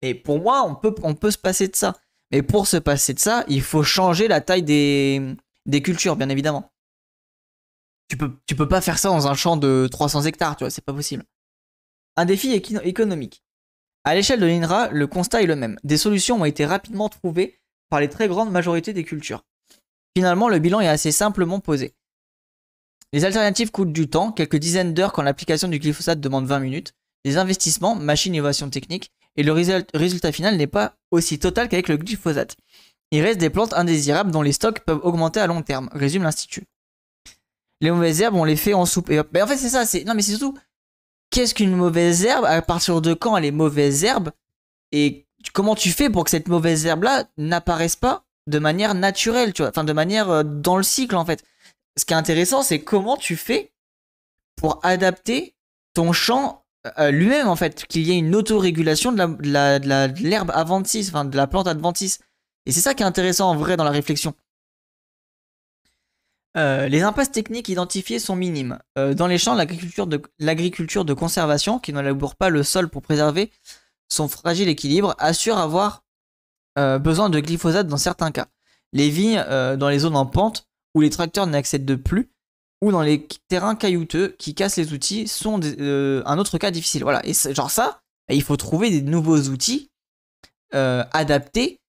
et pour moi on peut on peut se passer de ça mais pour se passer de ça il faut changer la taille des cultures bien évidemment tu peux tu peux pas faire ça dans un champ de 300 hectares tu vois c'est pas possible un défi économique à l'échelle de l'INRA, le constat est le même. Des solutions ont été rapidement trouvées par les très grandes majorités des cultures. Finalement, le bilan est assez simplement posé. Les alternatives coûtent du temps, quelques dizaines d'heures quand l'application du glyphosate demande 20 minutes, des investissements, machines, innovation techniques, et le résultat final n'est pas aussi total qu'avec le glyphosate. Il reste des plantes indésirables dont les stocks peuvent augmenter à long terme, résume l'Institut. Les mauvaises herbes, on les fait en soupe. Mais en fait, c'est ça, c'est. Non, mais c'est surtout. Qu'est-ce qu'une mauvaise herbe À partir de quand elle est mauvaise herbe Et comment tu fais pour que cette mauvaise herbe-là n'apparaisse pas de manière naturelle, tu vois, enfin de manière euh, dans le cycle en fait. Ce qui est intéressant, c'est comment tu fais pour adapter ton champ euh, lui-même en fait, qu'il y ait une autorégulation de l'herbe la, de la, adventice, enfin de la plante adventice. Et c'est ça qui est intéressant en vrai dans la réflexion. Euh, les impasses techniques identifiées sont minimes. dans les champs, l'agriculture de, l'agriculture de conservation, qui ne pas le sol pour préserver, son fragile équilibre assure avoir euh, besoin de glyphosate dans certains cas. Les vignes euh, dans les zones en pente où les tracteurs n'accèdent plus ou dans les terrains caillouteux qui cassent les outils sont euh, un autre cas difficile. Voilà, et genre ça, bah, il faut trouver des nouveaux outils adaptés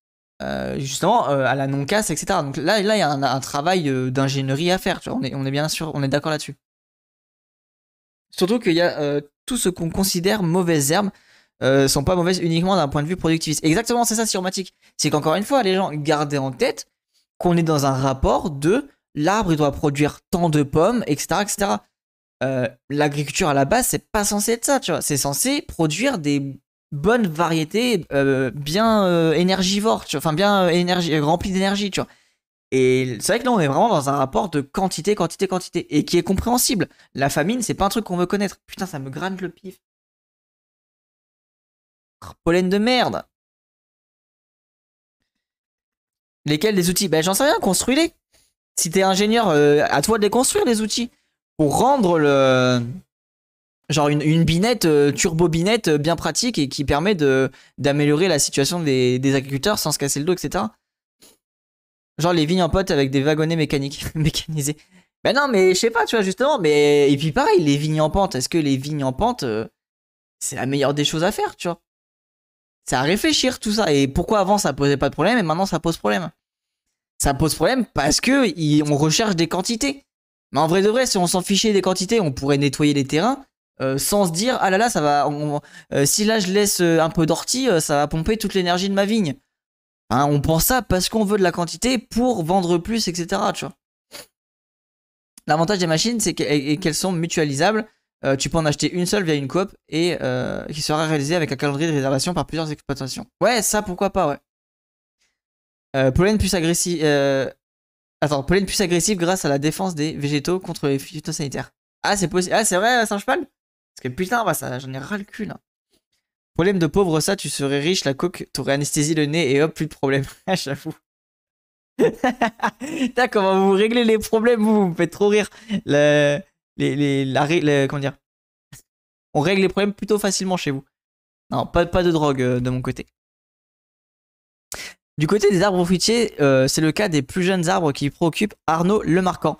justement à la non-casse, etc. Donc là, là, il y a un, travail d'ingénierie à faire, on, est, on est bien sûr, on est d'accord là-dessus. Surtout qu'il y a tout ce qu'on considère mauvaise herbe euh, sont pas mauvaises uniquement d'un point de vue productiviste. Exactement, c'est ça, Siromatic. C'est qu'encore une fois, les gens gardaient en tête qu'on est dans un rapport de l'arbre, il doit produire tant de pommes, etc. etc. Euh, l'agriculture à la base, c'est pas censé être ça, tu vois. C'est censé produire des bonnes variétés euh, bien énergivores, Enfin, bien énergie, remplies d'énergie, tu vois. Et c'est vrai que là, on est vraiment dans un rapport de quantité, quantité, quantité, et qui est compréhensible. La famine, c'est pas un truc qu'on veut connaître. Putain, ça me gratte le pif. Pollen de merde. Lesquels des outils Ben j'en sais rien, construis-les. Si t'es ingénieur, euh, à toi de les construire les outils. Pour rendre le. Genre une, binette, euh, turbo-binette euh, bien pratique et qui permet d'améliorer la situation des, agriculteurs sans se casser le dos, etc. Genre les vignes en pote avec des wagonnets mécaniques, mécanisés. Ben non, mais je sais pas, tu vois, justement. Mais... Et puis pareil, les vignes en pente, est-ce que les vignes en pente, c'est la meilleure des choses à faire, tu vois c'est à réfléchir tout ça. Et pourquoi avant ça posait pas de problème et maintenant ça pose problème Ça pose problème parce que on recherche des quantités. Mais en vrai de vrai, si on s'en fichait des quantités, on pourrait nettoyer les terrains euh, sans se dire ah là là ça va. Euh, si là je laisse euh, un peu d'ortie, ça va pomper toute l'énergie de ma vigne. Hein, on pense ça parce qu'on veut de la quantité pour vendre plus, etc. L'avantage des machines, c'est qu'elles sont mutualisables. Euh, tu peux en acheter une seule via une coop et euh, qui sera réalisée avec un calendrier de réservation par plusieurs exploitations. Ouais, ça pourquoi pas, ouais. Euh, pollen plus agressif. Euh, attends, pollen plus agressif grâce à la défense des végétaux contre les phytosanitaires. Ah, c'est possible. Ah, c'est vrai, ça cheval Parce que putain, bah, ça, j'en ai ras le cul là. Problème de pauvre, ça, tu serais riche, la coque, t'aurais anesthésie le nez et hop, plus de problème. Ah, j'avoue. Putain, comment vous réglez les problèmes, vous, vous me faites trop rire. Le dire On règle les problèmes plutôt facilement chez vous. Non, pas, de drogue euh, de mon côté. Du côté des arbres fruitiers, euh, c'est le cas des plus jeunes arbres qui préoccupent Arnaud Lemarquant.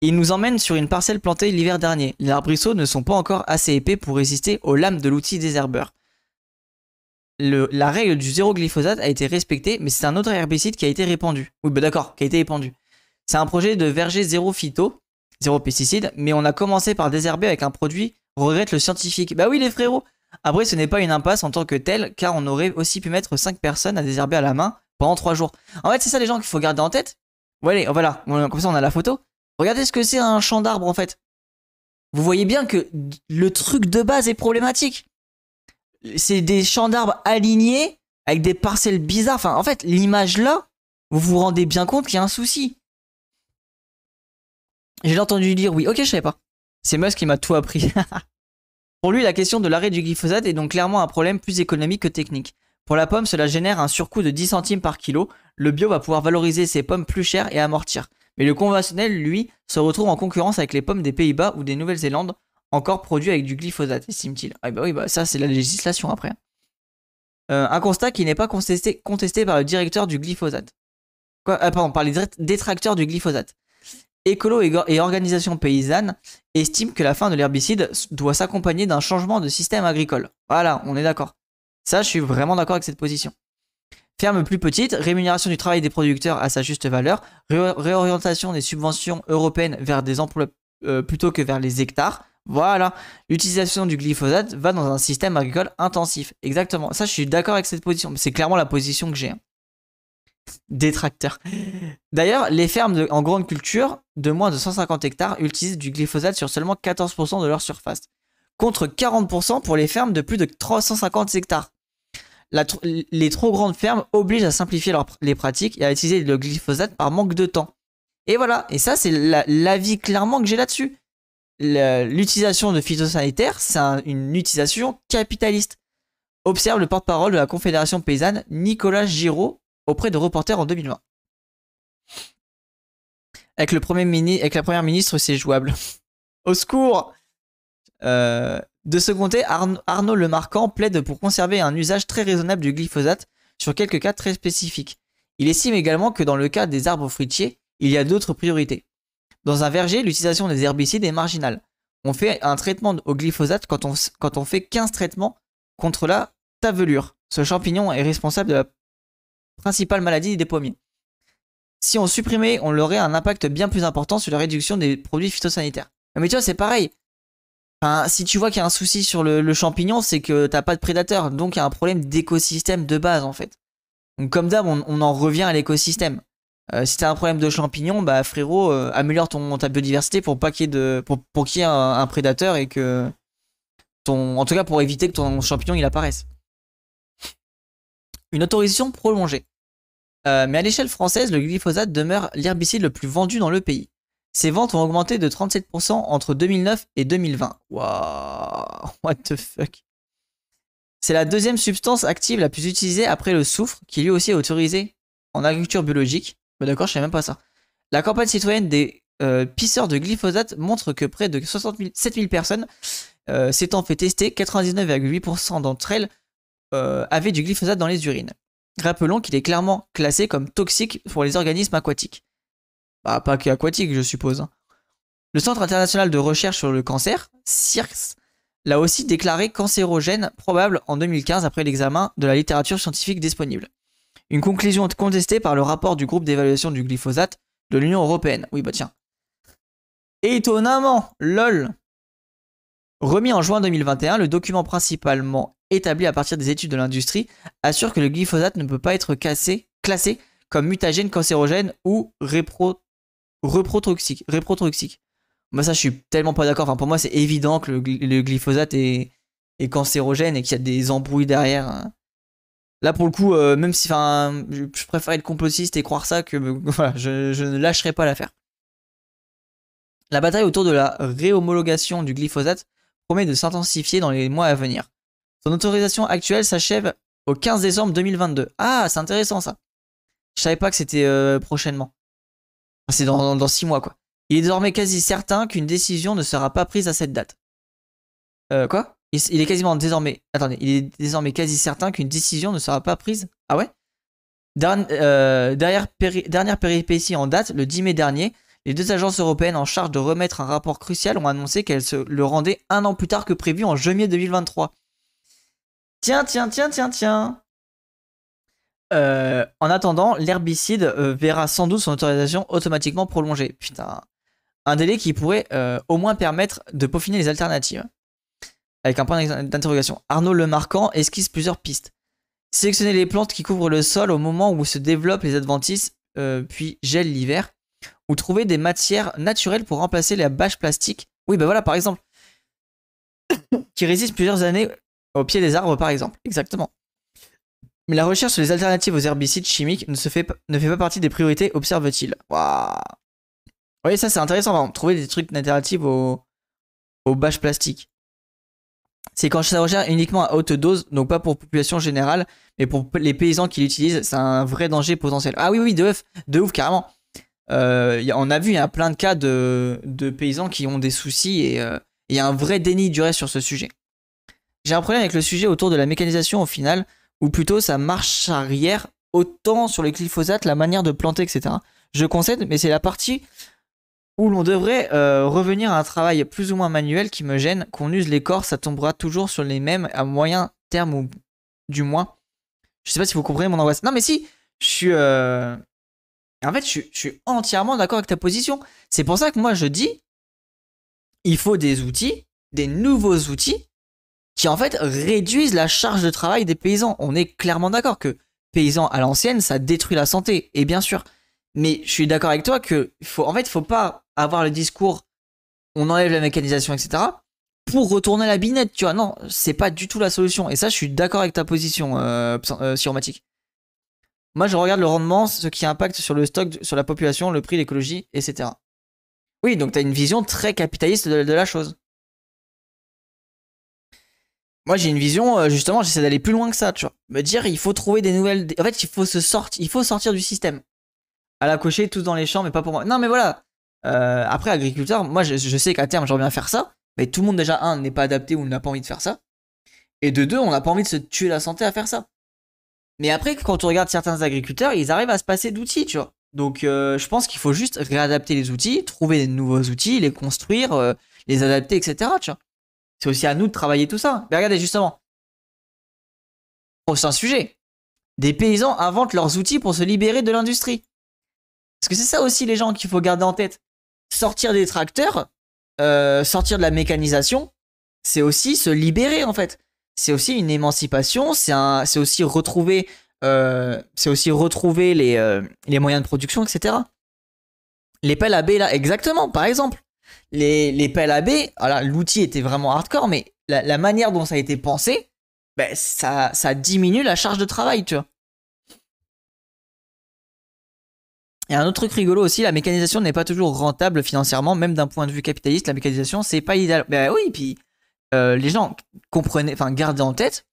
Il nous emmène sur une parcelle plantée l'hiver dernier. Les arbrisseaux ne sont pas encore assez épais pour résister aux lames de l'outil des herbeurs la règle du zéro glyphosate a été respectée, mais c'est un autre herbicide qui a été répandu. Oui, bah d'accord, qui a été répandu. C'est un projet de verger zéro phyto zéro pesticide, mais on a commencé par désherber avec un produit, regrette le scientifique. Bah oui les frérots Après ce n'est pas une impasse en tant que telle, car on aurait aussi pu mettre 5 personnes à désherber à la main pendant 3 jours. En fait c'est ça les gens qu'il faut garder en tête. Voilà, voilà, comme ça on a la photo. Regardez ce que c'est un champ d'arbre en fait. Vous voyez bien que le truc de base est problématique. C'est des champs d'arbres alignés avec des parcelles bizarres. Enfin, en fait, l'image là, vous vous rendez bien compte qu'il y a un souci. J'ai entendu dire oui. Ok, je savais pas. C'est Musk qui m'a tout appris. Pour lui, la question de l'arrêt du glyphosate est donc clairement un problème plus économique que technique. Pour la pomme, cela génère un surcoût de 10 centimes par kilo. Le bio va pouvoir valoriser ses pommes plus chères et amortir. Mais le conventionnel, lui, se retrouve en concurrence avec les pommes des Pays-Bas ou des Nouvelle-Zélande, encore produites avec du glyphosate, estime-t-il. Ah bah oui, bah ça c'est la législation après. Hein. Euh, un constat qui n'est pas contesté, contesté, par le directeur du glyphosate. Quoi ah, pardon, par les détracteurs du glyphosate écolo et, organisation organisations paysannes estiment que la fin de l'herbicide doit s'accompagner d'un changement de système agricole. Voilà, on est d'accord. Ça, je suis vraiment d'accord avec cette position. Ferme plus petite, rémunération du travail des producteurs à sa juste valeur, réorientation des subventions européennes vers des emplois euh, plutôt que vers les hectares. Voilà, l'utilisation du glyphosate va dans un système agricole intensif. Exactement, ça je suis d'accord avec cette position, c'est clairement la position que j'ai. Hein détracteurs. D'ailleurs, les fermes en grande culture de moins de 150 hectares utilisent du glyphosate sur seulement 14% de leur surface, contre 40% pour les fermes de plus de 350 hectares. les trop grandes fermes obligent à simplifier les pratiques et à utiliser le glyphosate par manque de temps. Et voilà, et ça c'est l'avis clairement que j'ai là-dessus. L'utilisation de phytosanitaires, c'est une utilisation capitaliste. Observe le porte-parole de la Confédération paysanne Nicolas Giraud auprès de Reporters en 2020. Avec, le premier la première ministre, c'est jouable. Au secours euh, De ce côté, Arnaud, Le Lemarquant plaide pour conserver un usage très raisonnable du glyphosate sur quelques cas très spécifiques. Il estime également que dans le cas des arbres fruitiers, il y a d'autres priorités. Dans un verger, l'utilisation des herbicides est marginale. On fait un traitement au glyphosate quand quand on fait 15 traitements contre la tavelure. Ce champignon est responsable de la principale maladie des pommiers. Si on supprimait, on aurait un impact bien plus important sur la réduction des produits phytosanitaires. Mais tu vois, c'est pareil. si tu vois qu'il y a un souci sur le, champignon, c'est que t'as pas de prédateur, Donc il y a un problème d'écosystème de base en fait. Donc comme d'hab, on, en revient à l'écosystème. Euh, si as un problème de champignon, bah frérot, euh, améliore ton, ta biodiversité pour pas qu'il y ait, de, pour, pour qu'il un, un, prédateur et que ton, en tout cas pour éviter que ton champignon il apparaisse. Une autorisation prolongée. Euh, mais à l'échelle française, le glyphosate demeure l'herbicide le plus vendu dans le pays. Ses ventes ont augmenté de 37% entre 2009 et 2020. Waouh, what the fuck. C'est la deuxième substance active la plus utilisée après le soufre, qui lui aussi est autorisé en agriculture biologique. Bah d'accord, je sais même pas ça. La campagne citoyenne des euh, pisseurs de glyphosate montre que près de 7000 personnes euh, s'étant fait tester, 99,8% d'entre elles avaient du glyphosate dans les urines. Rappelons qu'il est clairement classé comme toxique pour les organismes aquatiques. Bah, pas que je suppose. Hein. Le Centre international de recherche sur le cancer, CIRCS, l'a aussi déclaré cancérogène probable en 2015 après l'examen de la littérature scientifique disponible. Une conclusion contestée par le rapport du groupe d'évaluation du glyphosate de l'Union européenne. Oui, bah tiens. Étonnamment, lol. Remis en juin 2021, le document principalement Établi à partir des études de l'industrie assure que le glyphosate ne peut pas être classé comme mutagène, cancérogène ou réprotoxique. Moi, ça, je suis tellement pas d'accord. Enfin, pour moi, c'est évident que le, glyphosate est, cancérogène et qu'il y a des embrouilles derrière. Hein. Là, pour le coup, euh, même si enfin, je, préfère être complotiste et croire ça que je, je ne lâcherai pas l'affaire. La bataille autour de la réhomologation du glyphosate promet de s'intensifier dans les mois à venir. Son autorisation actuelle s'achève au 15 décembre 2022. Ah, c'est intéressant ça. Je savais pas que c'était euh, prochainement. c'est dans, dans, six mois quoi. Il est désormais quasi certain qu'une décision ne sera pas prise à cette date. Euh, quoi il, est quasiment désormais. Attendez, il est désormais quasi certain qu'une décision ne sera pas prise. Ah ouais euh, Dernière péripétie en date, le 10 mai dernier, les deux agences européennes en charge de remettre un rapport crucial ont annoncé qu'elles le rendaient un an plus tard que prévu en janvier 2023. Tiens, tiens, tiens, tiens, tiens. Euh, en attendant, l'herbicide euh, verra sans doute son autorisation automatiquement prolongée. Putain. Un délai qui pourrait euh, au moins permettre de peaufiner les alternatives. Avec un point d'interrogation. Arnaud Lemarquant esquisse plusieurs pistes. Sélectionner les plantes qui couvrent le sol au moment où se développent les adventices, puis gèlent l'hiver. Ou trouver des matières naturelles pour remplacer la bâche plastique. Oui, ben voilà, par exemple. qui résiste plusieurs années au pied des arbres, par exemple. Exactement. Mais la recherche sur les alternatives aux herbicides chimiques ne, se fait, ne fait pas partie des priorités, observe-t-il. Waouh Vous ça c'est intéressant, trouver des trucs d'alternatives aux, aux bâches plastiques. C'est quand ça recherche uniquement à haute dose, donc pas pour population générale, mais pour les paysans qui l'utilisent, c'est un vrai danger potentiel. Ah oui, oui, de ouf, de ouf carrément. Euh, on a vu, il y a plein de cas de, paysans qui ont des soucis euh, et il y a un vrai déni du reste sur ce sujet. J'ai un problème avec le sujet autour de la mécanisation au final, ou plutôt ça marche arrière, autant sur les glyphosate, la manière de planter, etc. Je concède, mais c'est la partie où l'on devrait euh, revenir à un travail plus ou moins manuel qui me gêne, qu'on use les corps, ça tombera toujours sur les mêmes à moyen terme ou du moins. Je sais pas si vous comprenez mon angoisse. Non mais si, je suis... Euh, en fait, je suis entièrement d'accord avec ta position. C'est pour ça que moi je dis, il faut des outils, des nouveaux outils qui en fait réduisent la charge de travail des paysans. On est clairement d'accord que paysans à l'ancienne, ça détruit la santé, et bien sûr. Mais je suis d'accord avec toi que faut, en fait, faut pas avoir le discours on enlève la mécanisation, etc. pour retourner à la binette, tu vois. Non, c'est pas du tout la solution. Et ça, je suis d'accord avec ta position, euh, euh Moi, je regarde le rendement, ce qui impacte sur le stock, sur la population, le prix, l'écologie, etc. Oui, donc tu as une vision très capitaliste de la chose. Moi, j'ai une vision, euh, justement, j'essaie d'aller plus loin que ça, tu vois. Me dire, il faut trouver des nouvelles. En fait, il faut, se sortir, il faut sortir du système. À la cocher, tous dans les champs, mais pas pour moi. Non, mais voilà. Euh, après, agriculteur, moi, je, sais qu'à terme, j'aimerais bien faire ça. Mais tout le monde, déjà, un, n'est pas adapté ou n'a pas envie de faire ça. Et de deux, on n'a pas envie de se tuer la santé à faire ça. Mais après, quand on regarde certains agriculteurs, ils arrivent à se passer d'outils, tu vois. Donc, euh, je pense qu'il faut juste réadapter les outils, trouver des nouveaux outils, les construire, les adapter, etc. Tu vois. C'est aussi à nous de travailler tout ça. regardez justement. Prochain sujet. Des paysans inventent leurs outils pour se libérer de l'industrie. Parce que c'est ça aussi les gens qu'il faut garder en tête. Sortir des tracteurs, euh, sortir de la mécanisation, c'est aussi se libérer en fait. C'est aussi une émancipation, c'est aussi retrouver, euh, aussi retrouver euh, les, moyens de production, etc. Les pelles à B là, exactement, par exemple les, les PLAB, alors l'outil était vraiment hardcore, mais la, manière dont ça a été pensé, ben, ça, diminue la charge de travail, tu vois. Et un autre truc rigolo aussi, la mécanisation n'est pas toujours rentable financièrement, même d'un point de vue capitaliste, la mécanisation, c'est pas idéal. Ben oui, puis euh, les gens comprenaient, enfin gardez en tête,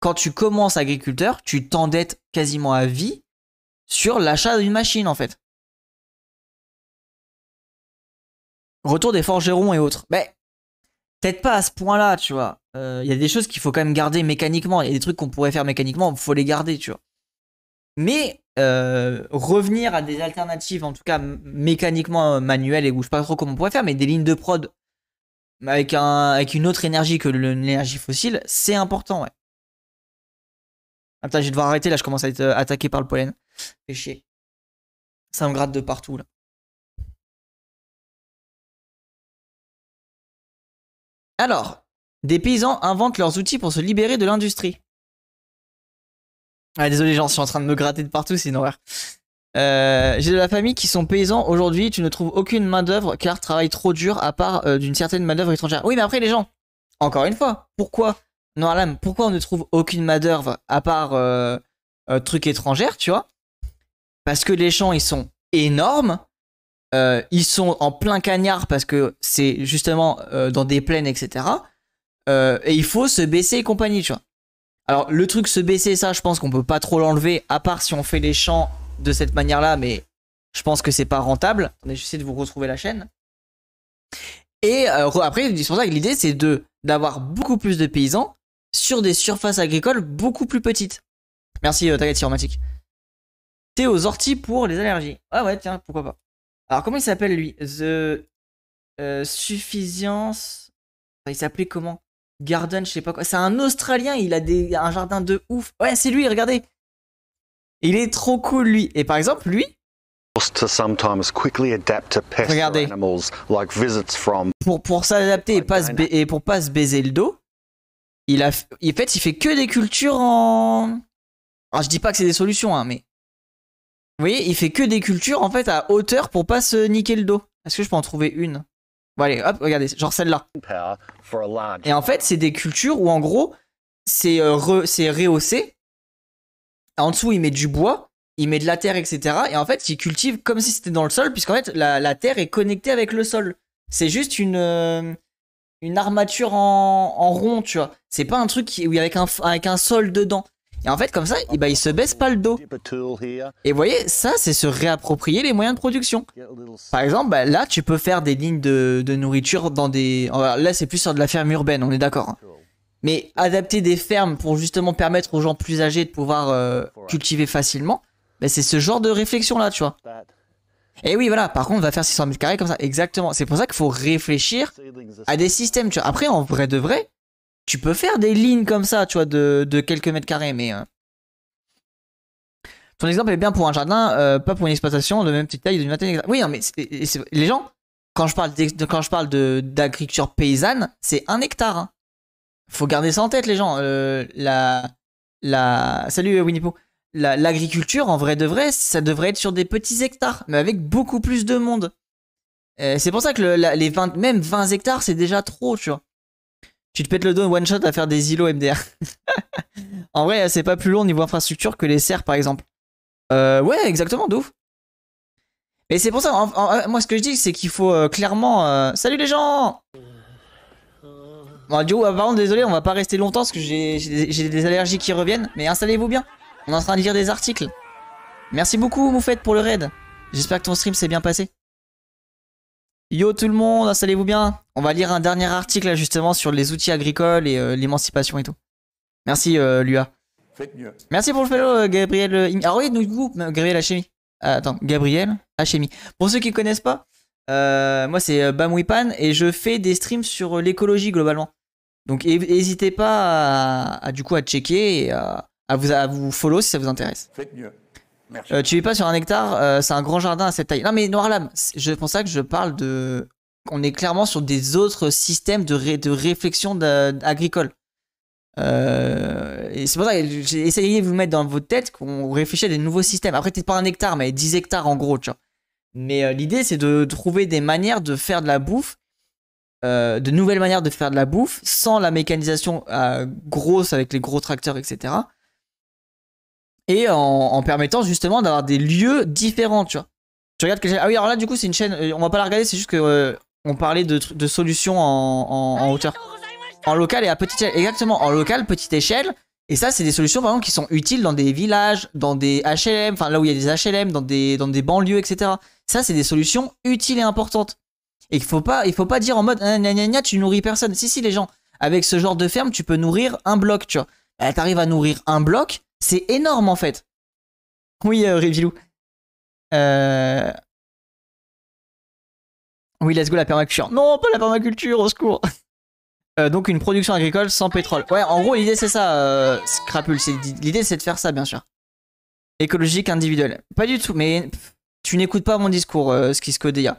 quand tu commences agriculteur, tu t'endettes quasiment à vie sur l'achat d'une machine en fait. Retour des forgerons et autres. Mais peut-être pas à ce point-là, tu vois. Il euh, y a des choses qu'il faut quand même garder mécaniquement. Il y a des trucs qu'on pourrait faire mécaniquement, faut les garder, tu vois. Mais euh, revenir à des alternatives, en tout cas mécaniquement euh, manuelles, et où je sais pas trop comment on pourrait faire, mais des lignes de prod avec, une autre énergie que l'énergie fossile, c'est important, ouais. Attends, je vais devoir arrêter, là je commence à être attaqué par le pollen. C'est chier. Ça me gratte de partout, là. Alors, des paysans inventent leurs outils pour se libérer de l'industrie. Ah, désolé, gens, je suis en train de me gratter de partout, c'est une horreur. Euh, j'ai de la famille qui sont paysans. Aujourd'hui, tu ne trouves aucune main-d'œuvre car travaille trop dur à part euh, d'une certaine main-d'œuvre étrangère. Oui, mais après, les gens, encore une fois, pourquoi, Noirlam, pourquoi on ne trouve aucune main-d'œuvre à part euh, euh truc étrangère, tu vois Parce que les champs, ils sont énormes, euh, ils sont en plein cagnard parce que c'est justement euh, dans des plaines, etc. Euh, et il faut se baisser et compagnie, tu vois. Alors, le truc se baisser, ça, je pense qu'on peut pas trop l'enlever, à part si on fait les champs de cette manière-là, mais je pense que c'est pas rentable. On essaie de vous retrouver la chaîne. Et après, ils ça l'idée, c'est de d'avoir beaucoup plus de paysans sur des surfaces agricoles beaucoup plus petites. Merci, ta romantique. T'es aux orties pour les allergies. Ah ouais, tiens, pourquoi pas. Alors, comment il s'appelle lui The euh, Suffisance. il s'appelait comment Garden, je sais pas quoi. C'est un Australien, il a des, un jardin de ouf. Ouais, c'est lui, regardez. Il est trop cool, lui. Et par exemple, lui. Regardez. Pour, pour s'adapter et, pas et pour pas se baiser le dos, il a, en fait, il fait que des cultures en. Alors, je dis pas que c'est des solutions, hein, mais vous voyez, il fait que des cultures en fait à hauteur pour pas se niquer le dos. Est-ce que je peux en trouver une Bon allez, hop, regardez, genre celle-là. Et en fait, c'est des cultures où en gros, c'est euh, rehaussé. En dessous, il met du bois, il met de la terre, etc. Et en fait, il cultive comme si c'était dans le sol, puisqu'en fait, la, la, terre est connectée avec le sol. C'est juste une, euh, une armature en, en rond, tu vois. C'est pas un truc où, avec, un, avec un sol dedans. Et en fait, comme ça, eh ben, il ben, se baisse pas le dos. Et vous voyez, ça, c'est se réapproprier les moyens de production. Par exemple, bah, là, tu peux faire des lignes de, nourriture dans des... là, c'est plus sur de la ferme urbaine, on est d'accord. Hein. Mais adapter des fermes pour justement permettre aux gens plus âgés de pouvoir euh, cultiver facilement, bah, c'est ce genre de réflexion-là, tu vois. Et oui, voilà, par contre, on va faire 600 mètres carrés comme ça, exactement. C'est pour ça qu'il faut réfléchir à des systèmes, tu vois. Après, en vrai de vrai, tu peux faire des lignes comme ça, tu vois, de, quelques mètres carrés, mais. Euh, ton exemple est bien pour un jardin, euh, pas pour une exploitation de même petite taille d'une vingtaine Oui, non, mais les gens, quand je parle, quand je parle d'agriculture paysanne, c'est un hectare. Hein. Faut garder ça en tête, les gens. Euh, la, la... Salut Winipo. L'agriculture, en vrai de vrai, ça devrait être sur des petits hectares, mais avec beaucoup plus de monde. c'est pour ça que les même 20 hectares, c'est déjà trop, tu vois. Tu te pètes le dos one shot à faire des îlots MDR. en vrai, c'est pas plus lourd niveau infrastructure que les serres par exemple. Euh, ouais, exactement, D'où Mais c'est pour ça, moi ce que je dis, c'est qu'il faut euh, clairement. Euh, salut les gens bon, Du coup, par contre, désolé, on va pas rester longtemps parce que j'ai des allergies qui reviennent. Mais installez-vous bien, on est en train de lire des articles. Merci beaucoup, Moufette, pour le raid. J'espère que ton stream s'est bien passé. Yo tout le monde, installez-vous bien. On va lire un dernier article justement sur les outils agricoles et euh, l'émancipation et tout. Merci euh, Lua. Faites mieux. Merci pour le follow euh, Gabriel. Ah oui, du coup, Gabriel Hachemi. Ah, attends, Gabriel Hachemi. Pour ceux qui ne connaissent pas, moi c'est Bamwipan et je fais des streams sur l'écologie globalement. Donc n'hésitez pas à, du coup à checker et vous, à vous follow si ça vous intéresse. Faites mieux. Euh, tu es pas sur un hectare, euh, c'est un grand jardin à cette taille. Non mais Noirlam, je pense ça que je parle de. On est clairement sur des autres systèmes de, réflexion agricole. Euh, c'est pour ça que j'ai essayé de vous mettre dans votre tête qu'on réfléchit à des nouveaux systèmes. Après, peut pas un hectare, mais 10 hectares en gros, tu vois. Mais l'idée, c'est de trouver des manières de faire de la bouffe de nouvelles manières de faire de la bouffe sans la mécanisation grosse avec les gros tracteurs, etc et en, permettant justement d'avoir des lieux différents, tu vois. Tu regardes que j'ai... Ah oui, alors là, du coup, c'est une chaîne, euh, on va pas la regarder, c'est juste que euh, on parlait de, solutions en, hauteur. En local et à petite échelle. Exactement, en local, petite échelle. Et ça, c'est des solutions, vraiment qui sont utiles dans des villages, dans des HLM, enfin là où il y a des HLM, dans des, dans des banlieues, etc. Ça, c'est des solutions utiles et importantes. Et il faut pas, il faut pas dire en mode, ah, tu nourris personne. Si, si, les gens, avec ce genre de ferme, tu peux nourrir un bloc, tu vois. Bah, t'arrives à nourrir un bloc, c'est énorme en fait. Oui, euh, euh, Oui, let's go la permaculture. Non, pas la permaculture, au secours. Euh, donc une production agricole sans ah pétrole. Ouais, en gros l'idée c'est ça, euh, Scrapule. L'idée c'est de faire ça, bien sûr. Écologique individuel. Pas du tout, mais tu n'écoutes pas mon discours, ce qui se hein.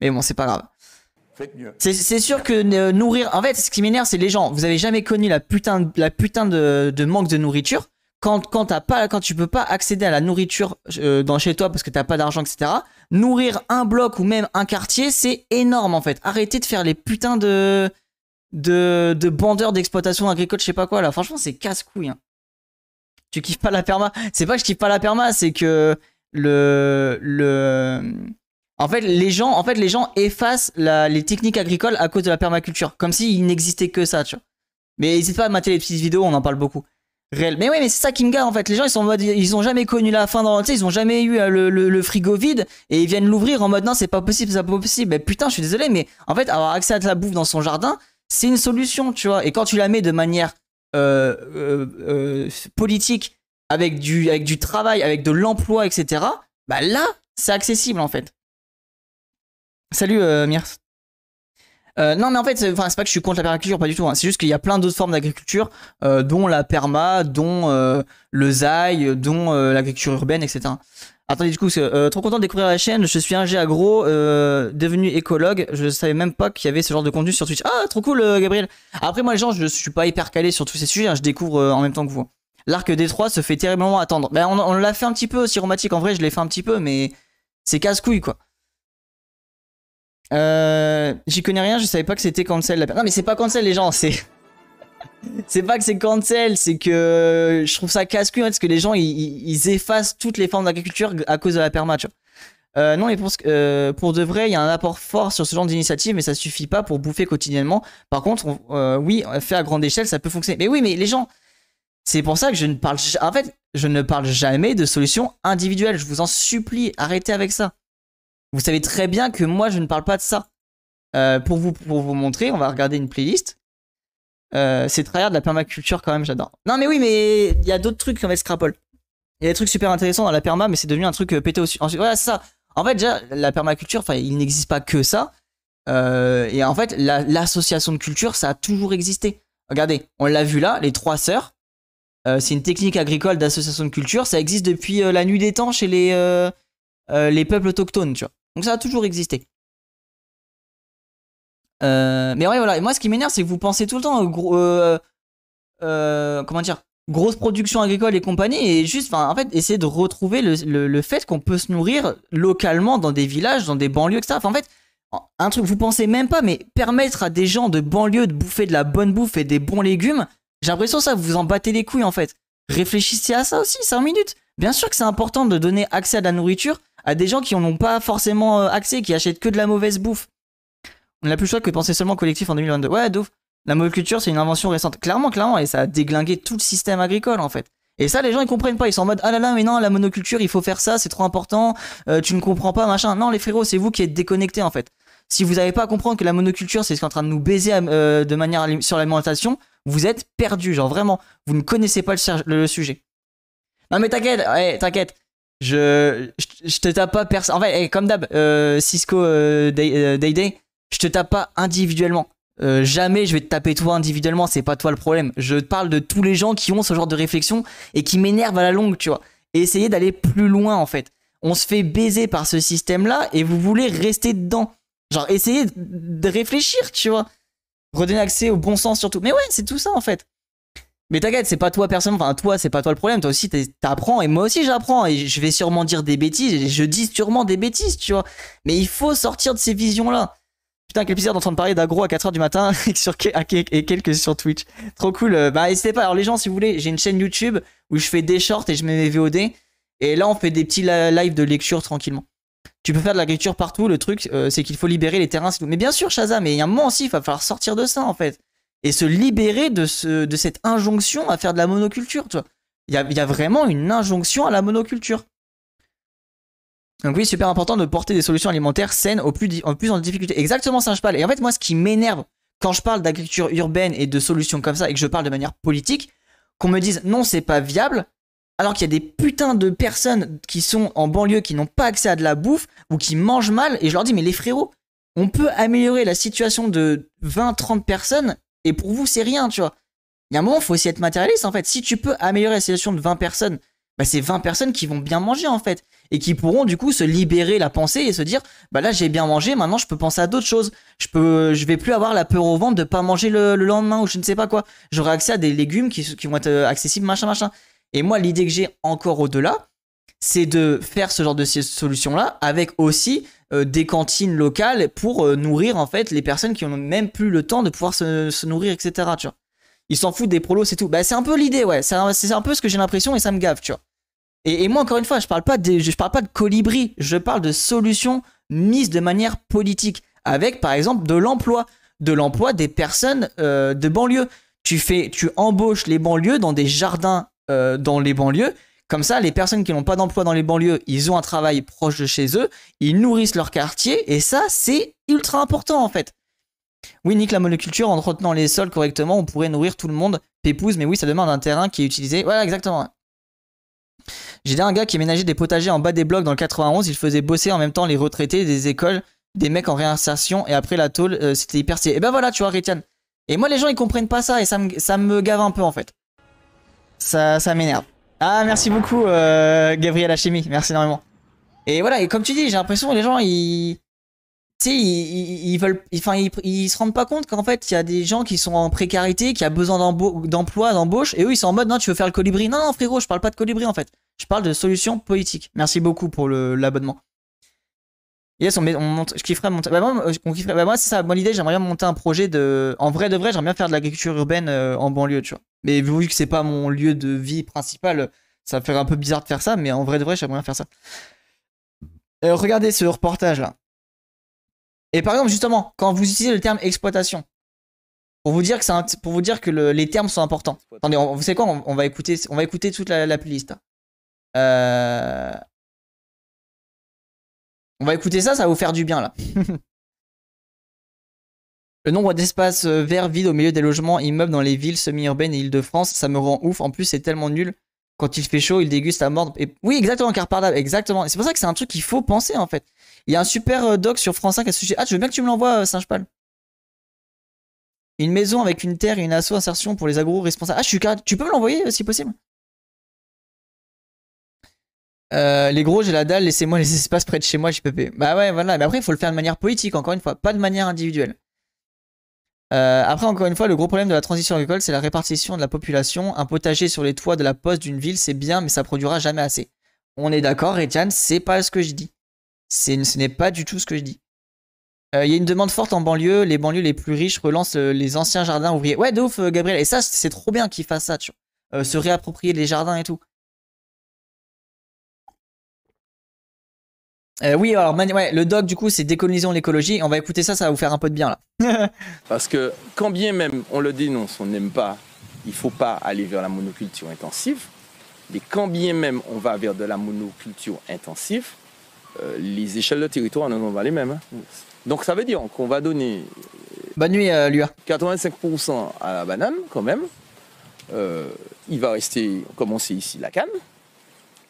Mais bon, c'est pas grave. C'est sûr que nourrir. En fait, ce qui m'énerve, c'est les gens. Vous avez jamais connu la putain, la de manque de nourriture quand quand tu peux pas accéder à la nourriture euh, dans chez toi parce que t'as pas d'argent etc nourrir un bloc ou même un quartier c'est énorme en fait arrêtez de faire les putains de de, de bandeurs d'exploitation agricole je sais pas quoi là franchement c'est casse couille hein. tu kiffes pas la perma c'est pas que je kiffe pas la perma c'est que le le en fait les gens en fait les gens effacent les techniques agricoles à cause de la permaculture comme s'il n'existait que ça tu vois mais n'hésite pas à mater les petites vidéos on en parle beaucoup mais oui, mais c'est ça qui me gare en fait. Les gens, ils sont ils ont jamais connu la fin dans tu ils ont jamais eu euh, le, frigo vide et ils viennent l'ouvrir en mode non, c'est pas possible, c'est pas possible. Mais putain, je suis désolé, mais en fait, avoir accès à de la bouffe dans son jardin, c'est une solution, tu vois. Et quand tu la mets de manière euh, euh, politique, avec du, avec du travail, avec de l'emploi, etc., bah là, c'est accessible en fait. Salut Mirs. Euh, non, mais en fait, c'est pas que je suis contre la permaculture, pas du tout. Hein. C'est juste qu'il y a plein d'autres formes d'agriculture, euh, dont la perma, dont euh, le zaï, dont l'agriculture urbaine, etc. Attendez, du coup, trop content de découvrir la chaîne. Je suis ingé agro, devenu écologue. Je savais même pas qu'il y avait ce genre de contenu sur Twitch. Ah, trop cool, Gabriel. Après, moi, les gens, je suis pas hyper calé sur tous ces sujets. Hein. Je découvre en même temps que vous. L'arc des trois se fait terriblement attendre. Ben, on, on l'a fait un petit peu, aussi romantique En vrai, je l'ai fait un petit peu, mais c'est casse-couille, quoi. Euh, j'y connais rien, je savais pas que c'était cancel la Non mais c'est pas cancel les gens, c'est... c'est pas que c'est cancel, c'est que je trouve ça casse-cul parce que les gens ils, effacent toutes les formes d'agriculture à cause de la perma, Euh, non, mais pour, euh, pour de vrai, il y a un apport fort sur ce genre d'initiative, mais ça suffit pas pour bouffer quotidiennement. Par contre, euh, oui, fait à grande échelle, ça peut fonctionner. Mais oui, mais les gens, c'est pour ça que je ne parle, en fait, je ne parle jamais de solutions individuelles. Je vous en supplie, arrêtez avec ça. Vous savez très bien que moi, je ne parle pas de ça. Euh, pour, vous, pour vous montrer, on va regarder une playlist. Euh, c'est très rare de la permaculture quand même, j'adore. Non mais oui, mais il y a d'autres trucs comme Scrapple. Il y a des trucs super intéressants dans la perma, mais c'est devenu un truc euh, pété aussi. voilà, ça. En fait, déjà, la permaculture, il n'existe pas que ça. et en fait, l'association de culture, ça a toujours existé. Regardez, on l'a vu là, les trois sœurs. c'est une technique agricole d'association de culture. Ça existe depuis la nuit des temps chez les, les peuples autochtones, tu vois. Donc ça a toujours existé. Euh, mais ouais, voilà. moi, ce qui m'énerve, c'est que vous pensez tout le temps, euh, gros, euh, comment dire, grosse production agricole et compagnie, et juste, en fait, essayer de retrouver le, fait qu'on peut se nourrir localement dans des villages, dans des banlieues, etc. en fait, un truc, vous pensez même pas, mais permettre à des gens de banlieue de bouffer de la bonne bouffe et des bons légumes, j'ai l'impression ça, vous vous en battez les couilles, en fait. Réfléchissez à ça aussi, 5 minutes. Bien sûr que c'est important de donner accès à de la nourriture, à des gens qui n'en ont pas forcément euh, accès, qui achètent que de la mauvaise bouffe. On n'a plus le choix que de penser seulement collectif en 2022. Ouais, douf. La monoculture, c'est une invention récente. Clairement, clairement, et ça a déglingué tout le système agricole, en fait. Et ça, les gens, ils comprennent pas. Ils sont en mode, ah là là, mais non, la monoculture, il faut faire ça, c'est trop important, euh, tu ne comprends pas, machin. Non, les frérots, c'est vous qui êtes déconnectés, en fait. Si vous n'avez pas à comprendre que la monoculture, c'est ce qui est en train de nous baiser euh, de manière sur l'alimentation, vous êtes perdus, genre vraiment. Vous ne connaissez pas le, sujet. Non, mais t'inquiète, t'inquiète. Je, je, te tape pas personne. En fait, eh, comme d'hab, euh, Cisco euh, euh, Day, Day, je te tape pas individuellement. jamais je vais te taper toi individuellement, c'est pas toi le problème. Je parle de tous les gens qui ont ce genre de réflexion et qui m'énervent à la longue, tu vois. Et d'aller plus loin en fait. On se fait baiser par ce système-là et vous voulez rester dedans. Genre, essayez de réfléchir, tu vois. Redonner accès au bon sens surtout. Mais ouais, c'est tout ça en fait. Mais t'inquiète, c'est pas toi personne, enfin toi, c'est pas toi le problème, toi aussi t'apprends et moi aussi j'apprends et je vais sûrement dire des bêtises et je dis sûrement des bêtises, tu vois. Mais il faut sortir de ces visions-là. Putain, quel plaisir d'entendre parler d'agro à 4h du matin et, sur, quelques sur Twitch. Trop cool. Euh, bah, n'hésitez pas. Alors, les gens, si vous voulez, j'ai une chaîne YouTube où je fais des shorts et je mets mes VOD. Et là, on fait des petits lives de lecture tranquillement. Tu peux faire de la lecture partout. Le truc, euh, c'est qu'il faut libérer les terrains. Mais bien sûr, Shaza, mais il y a un moment aussi, il va falloir sortir de ça, en fait et se libérer de, ce, de cette injonction à faire de la monoculture. Il y a, y a, vraiment une injonction à la monoculture. Donc oui, super important de porter des solutions alimentaires saines au plus, en plus en difficulté. Exactement, singe parle. Et en fait, moi, ce qui m'énerve quand je parle d'agriculture urbaine et de solutions comme ça et que je parle de manière politique, qu'on me dise non, c'est pas viable, alors qu'il y a des putains de personnes qui sont en banlieue qui n'ont pas accès à de la bouffe ou qui mangent mal et je leur dis mais les frérots, on peut améliorer la situation de 20-30 personnes et pour vous, c'est rien, tu vois. Il y a un moment, il faut aussi être matérialiste, en fait. Si tu peux améliorer la situation de 20 personnes, bah, c'est 20 personnes qui vont bien manger, en fait. Et qui pourront, du coup, se libérer la pensée et se dire, bah là, j'ai bien mangé, maintenant, je peux penser à d'autres choses. Je peux, je vais plus avoir la peur au ventre de pas manger le, lendemain ou je ne sais pas quoi. J'aurai accès à des légumes qui, qui vont être euh, accessibles, machin, machin. Et moi, l'idée que j'ai encore au-delà, c'est de faire ce genre de solutions là avec aussi euh, des cantines locales pour euh, nourrir en fait les personnes qui ont même plus le temps de pouvoir se, nourrir, etc. Tu vois. Ils s'en foutent des prolos, c'est tout. Bah, c'est un peu l'idée, ouais. C'est un, peu ce que j'ai l'impression et ça me gave, tu Et, moi, encore une fois, je parle pas de, je parle pas de colibri, je parle de solutions mises de manière politique, avec par exemple de l'emploi, de l'emploi des personnes euh, de banlieue. Tu fais, tu embauches les banlieues dans des jardins dans les banlieues comme ça, les personnes qui n'ont pas d'emploi dans les banlieues, ils ont un travail proche de chez eux, ils nourrissent leur quartier, et ça, c'est ultra important en fait. Oui, nique la monoculture, en entretenant les sols correctement, on pourrait nourrir tout le monde. Pépouze, mais oui, ça demande un terrain qui est utilisé. Voilà, exactement. J'ai un gars qui ménageait des potagers en bas des blocs dans le 91, il faisait bosser en même temps les retraités des écoles, des mecs en réinsertion, et après la tôle, euh, c'était hyper Et eh ben voilà, tu vois, Rétian. Et moi, les gens, ils comprennent pas ça, et ça me, ça me gave un peu, en fait. Ça, ça m'énerve. Ah, merci beaucoup, euh, Gabriel Hachemi. Merci énormément. Et voilà, et comme tu dis, j'ai l'impression que les gens, ils. ils, veulent. Enfin, ils, se rendent pas compte qu'en fait, il y a des gens qui sont en précarité, qui a besoin d'emploi, d'embauche, et eux, ils sont en mode, non, tu veux faire le colibri. Non, non, frérot, je parle pas de colibri en fait. Je parle de solutions politiques. Merci beaucoup pour l'abonnement on, monte, je kifferais monter. Bah, moi, euh, bah, c'est ça, bonne idée. J'aimerais bien monter un projet de. En vrai de vrai, j'aimerais bien faire de l'agriculture urbaine euh, en banlieue, tu vois. Mais vu que c'est pas mon lieu de vie principal, ça va faire un peu bizarre de faire ça, mais en vrai de vrai, j'aimerais bien faire ça. Euh, regardez ce reportage là. Et par exemple, justement, quand vous utilisez le terme exploitation, pour vous dire que, c'est pour vous dire que les termes sont importants. Attendez, vous savez quoi on, va écouter, on va écouter toute la, la playlist. Euh. On va écouter ça, ça va vous faire du bien là. Le nombre d'espaces euh, verts vides au milieu des logements immeubles dans les villes semi-urbaines et îles de france ça me rend ouf. En plus, c'est tellement nul. Quand il fait chaud, il déguste à mordre. Oui, exactement, car par exactement. C'est pour ça que c'est un truc qu'il faut penser en fait. Il y a un super euh, doc sur France 5 à ce sujet. Ah, je veux bien que tu me l'envoies, euh, Singe Pal. Une maison avec une terre et une asso insertion pour les agro responsables. Ah, je suis Tu peux me l'envoyer si possible euh, les gros, j'ai la dalle, laissez-moi les espaces près de chez moi, peux payer. Bah ouais, voilà. Mais après, il faut le faire de manière politique, encore une fois, pas de manière individuelle. Euh, après, encore une fois, le gros problème de la transition agricole, c'est la répartition de la population. Un potager sur les toits de la poste d'une ville, c'est bien, mais ça produira jamais assez. On est d'accord, Etienne, c'est pas ce que je dis. Ce n'est pas du tout ce que je dis. Euh, il y a une demande forte en banlieue. Les banlieues les plus riches relancent les anciens jardins ouvriers. Ouais, de Gabriel. Et ça, c'est trop bien qu'ils fassent ça, tu vois. se réapproprier les jardins et tout. Euh, oui, alors le doc, du coup, c'est décolonisons l'écologie. On va écouter ça, ça va vous faire un peu de bien là. Parce que quand bien même on le dénonce, on n'aime pas, il faut pas aller vers la monoculture intensive. Mais quand bien même on va vers de la monoculture intensive, euh, les échelles de territoire ne vont pas les mêmes. Hein. Donc ça veut dire qu'on va donner. Euh, Bonne nuit, Lua. 85% à la banane, quand même. il va rester, comme on sait ici, la canne.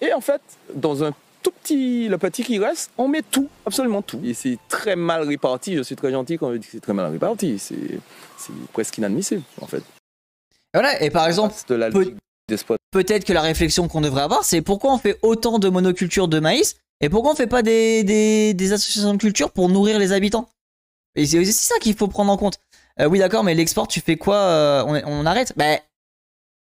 Et en fait, dans un tout petit, le petit qui reste, on met tout, absolument tout. Et c'est très mal réparti. Je suis très gentil quand je dis que c'est très mal réparti. C'est presque inadmissible, en fait. Voilà, et par exemple, peut-être que la réflexion qu'on devrait avoir, c'est pourquoi on fait autant de monoculture de maïs et pourquoi on fait pas des, des, associations de culture pour nourrir les habitants Et c'est aussi ça qu'il faut prendre en compte. Euh, oui, d'accord, mais l'export, tu fais quoi euh, on, arrête bah,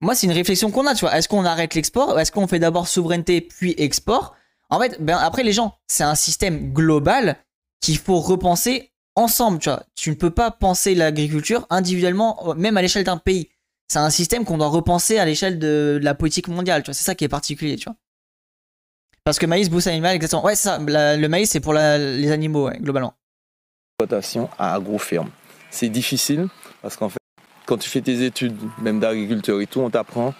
Moi, c'est une réflexion qu'on a, tu vois. Est-ce qu'on arrête l'export Est-ce qu'on fait d'abord souveraineté puis export en fait, ben, après, les gens, c'est un système global qu'il faut repenser ensemble, tu vois. Tu ne peux pas penser l'agriculture individuellement, euh, même à l'échelle d'un pays. C'est un système qu'on doit repenser à l'échelle de, la politique mondiale, tu vois. C'est ça qui est particulier, tu vois. Parce que maïs, bousse animal exactement. Ouais, ça. le maïs, c'est pour les animaux, globalement. Exploitation à agro C'est difficile parce qu'en fait, quand tu fais tes études, même d'agriculture et tout, on t'apprend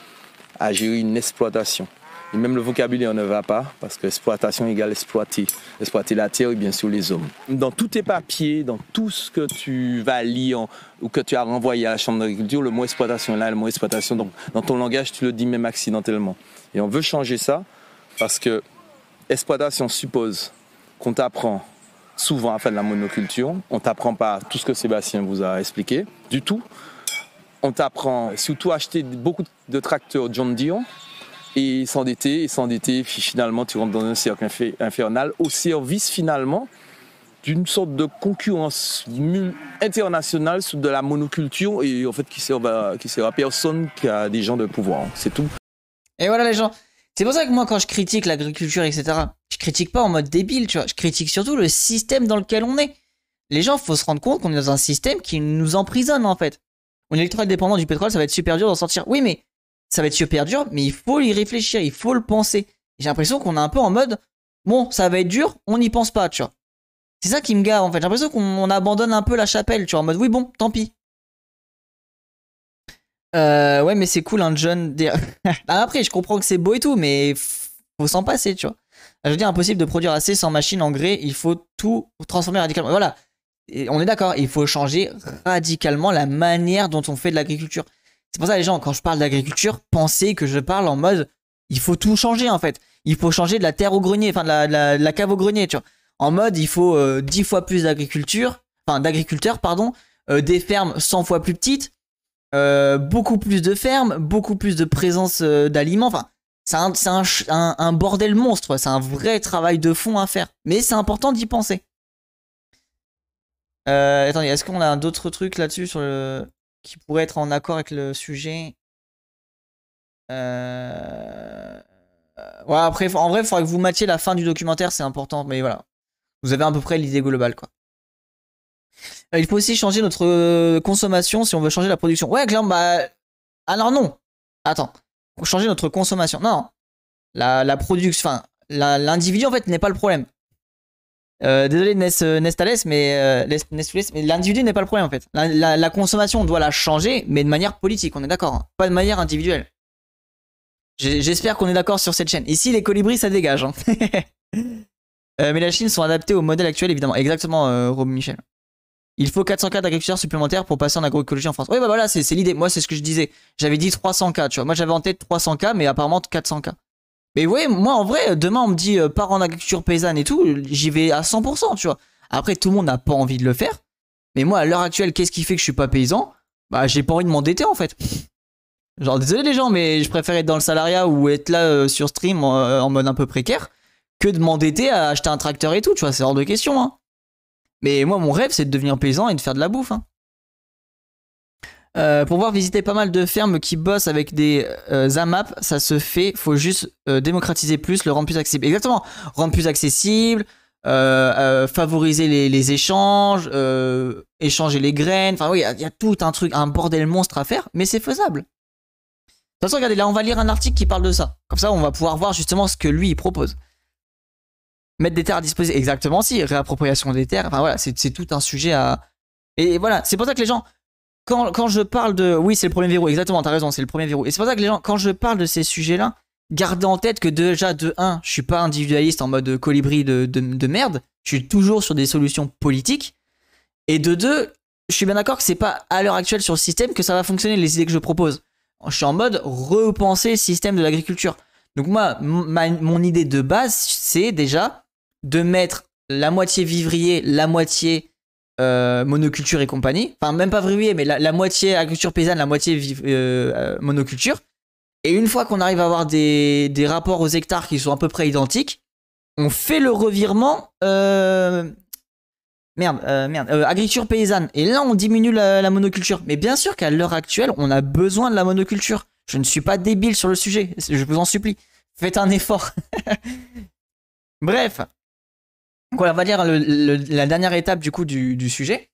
à gérer une exploitation. Et même le vocabulaire ne va pas, parce que exploitation égale exploiter. Exploiter la terre et bien sûr les hommes. Dans tous tes papiers, dans tout ce que tu vas lire ou que tu as renvoyé à la Chambre d'agriculture, le mot exploitation est là, le mot exploitation. Donc, dans ton langage, tu le dis même accidentellement. Et on veut changer ça, parce que exploitation suppose qu'on t'apprend souvent à faire de la monoculture. On t'apprend pas tout ce que Sébastien vous a expliqué, du tout. On t'apprend surtout à acheter beaucoup de tracteurs John Deere et s'endetter et s'endetter. Puis finalement, tu rentres dans un cercle infernal au service finalement d'une sorte de concurrence internationale sous de la monoculture et en fait qui sert à, qui sert à personne qu'à des gens de pouvoir. C'est tout. Et voilà les gens. C'est pour ça que moi quand je critique l'agriculture, etc., je critique pas en mode débile, tu vois. Je critique surtout le système dans lequel on est. Les gens, il faut se rendre compte qu'on est dans un système qui nous emprisonne en fait. On est ultra dépendant du pétrole, ça va être super dur d'en sortir. Oui, mais ça va être super dur, mais il faut y réfléchir, il faut le penser. J'ai l'impression qu'on est un peu en mode, bon, ça va être dur, on n'y pense pas, tu vois. C'est ça qui me gare, en fait. J'ai l'impression qu'on abandonne un peu la chapelle, tu vois, en mode, oui, bon, tant pis. Euh, ouais, mais c'est cool, un jeune. John. Bah, après, je comprends que c'est beau et tout, mais faut s'en passer, tu vois. Bah, je veux dire, impossible de produire assez sans machine en grès, il faut tout transformer radicalement. Voilà, et on est d'accord, il faut changer radicalement la manière dont on fait de l'agriculture. C'est pour ça, les gens, quand je parle d'agriculture, pensez que je parle en mode il faut tout changer en fait. Il faut changer de la terre au grenier, enfin de la, cave au grenier, tu vois. En mode il faut 10 euh, fois plus d'agriculture, enfin d'agriculteurs, pardon, euh, des fermes 100 fois plus petites, euh, beaucoup plus de fermes, beaucoup plus de présence d'aliments, enfin. C'est un, un, bordel monstre, c'est un vrai travail de fond à faire. Mais c'est important d'y penser. attendez, est-ce qu'on a d'autres trucs là-dessus sur le qui pourrait être en accord avec le sujet. Euh... Ouais, après, en vrai, il faudrait que vous matiez la fin du documentaire, c'est important, mais voilà. Vous avez à peu près l'idée globale, quoi. Euh, il faut aussi changer notre euh, consommation si on veut changer la production. Ouais, clairement, bah. Alors non Attends. Changer notre consommation. Non. La, la production. Enfin, l'individu, en fait, n'est pas le problème. Euh, désolé Nestales, euh, euh, mais, l'individu n'est pas le problème en fait. La, consommation, doit la changer, mais de manière politique, on est d'accord. Hein, pas de manière individuelle. J'espère qu'on est d'accord sur cette chaîne. Ici, les colibris, ça dégage. Hein. mais la Chine sont adaptées au modèle actuel, évidemment. Exactement, Rob Michel. Il faut 400 cas d'agriculteurs supplémentaires pour passer en agroécologie en France. Oui, bah voilà, c'est l'idée. Moi, c'est ce que je disais. J'avais dit 300K, tu vois. Moi, j'avais en tête 300K, mais apparemment 400K. Mais voyez moi en vrai, demain on me dit par euh, part en agriculture paysanne et tout, j'y vais à 100%, tu vois. Après, tout le monde n'a pas envie de le faire. Mais moi, à l'heure actuelle, qu'est-ce qui fait que je suis pas paysan Bah, j'ai pas envie de m'endetter en fait. Genre, désolé les gens, mais je préfère être dans le salariat ou être là euh, sur stream en, euh, en, mode un peu précaire que de m'endetter à acheter un tracteur et tout, tu vois, c'est hors de question. Hein. Mais moi, mon rêve, c'est de devenir paysan et de faire de la bouffe. Hein. Euh, pour voir visiter pas mal de fermes qui bossent avec des euh, AMAP, ça se fait. Faut juste euh, démocratiser plus, le rendre plus accessible. Exactement, rendre plus accessible, favoriser les, échanges, échanger les graines. Enfin oui, il y, a tout un truc, un bordel monstre à faire, mais c'est faisable. De toute façon, regardez, là, on va lire un article qui parle de ça. Comme ça, on va pouvoir voir justement ce que lui il propose. Mettre des terres à disposition, exactement, si réappropriation des terres. Enfin voilà, c'est tout un sujet à. Et voilà, c'est pour ça que les gens, quand, quand, je parle de. Oui, c'est le premier verrou, exactement, t'as raison, c'est le premier verrou. Et c'est pour ça que les gens, quand je parle de ces sujets-là, gardez en tête que déjà, de 1, je suis pas individualiste en mode colibri de, de, merde, je suis toujours sur des solutions politiques. Et de 2, je suis bien d'accord que c'est pas à l'heure actuelle sur le système que ça va fonctionner, les idées que je propose. Je suis en mode repenser le système de l'agriculture. Donc, moi, mon idée de base, c'est déjà de mettre la moitié vivrier, la moitié euh, monoculture et compagnie. Enfin, même pas oui, mais la, moitié agriculture paysanne, la moitié euh, euh, monoculture. Et une fois qu'on arrive à avoir des, rapports aux hectares qui sont à peu près identiques, on fait le revirement. merde, merde, agriculture paysanne. Et là, on diminue la monoculture. Mais bien sûr qu'à l'heure actuelle, on a besoin de la monoculture. Je ne suis pas débile sur le sujet, je vous en supplie. Faites un effort. Bref, donc on va dire la dernière étape du coup du, sujet.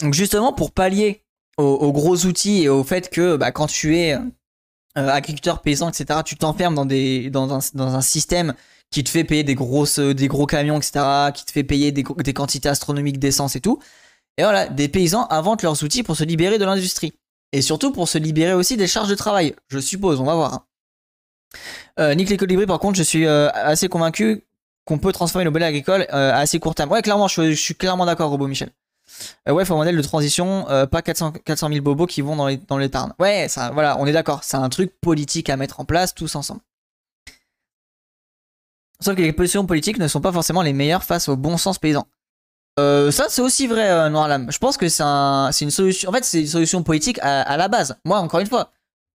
Donc justement pour pallier aux, gros outils et au fait que bah, quand tu es euh, agriculteur, paysan, etc., tu t'enfermes dans, un, système qui te fait payer des, gros camions, etc., qui te fait payer des quantités astronomiques d'essence et tout. Et voilà, des paysans inventent leurs outils pour se libérer de l'industrie. Et surtout pour se libérer aussi des charges de travail, je suppose, on va voir. Hein. Euh, Nick les colibris, par contre, je suis euh, assez convaincu qu'on peut transformer nos belles agricoles euh, à assez court terme. Ouais, clairement, je, suis clairement d'accord, Robo Michel. ouais, faut un modèle de transition, pas 400, 000 bobos qui vont dans les, tarnes. Ouais, ça, voilà, on est d'accord. C'est un truc politique à mettre en place tous ensemble. Sauf que les positions politiques ne sont pas forcément les meilleures face au bon sens paysan. ça, c'est aussi vrai, noir Je pense que c'est une solution. En fait, c'est une solution politique à, la base. Moi, encore une fois,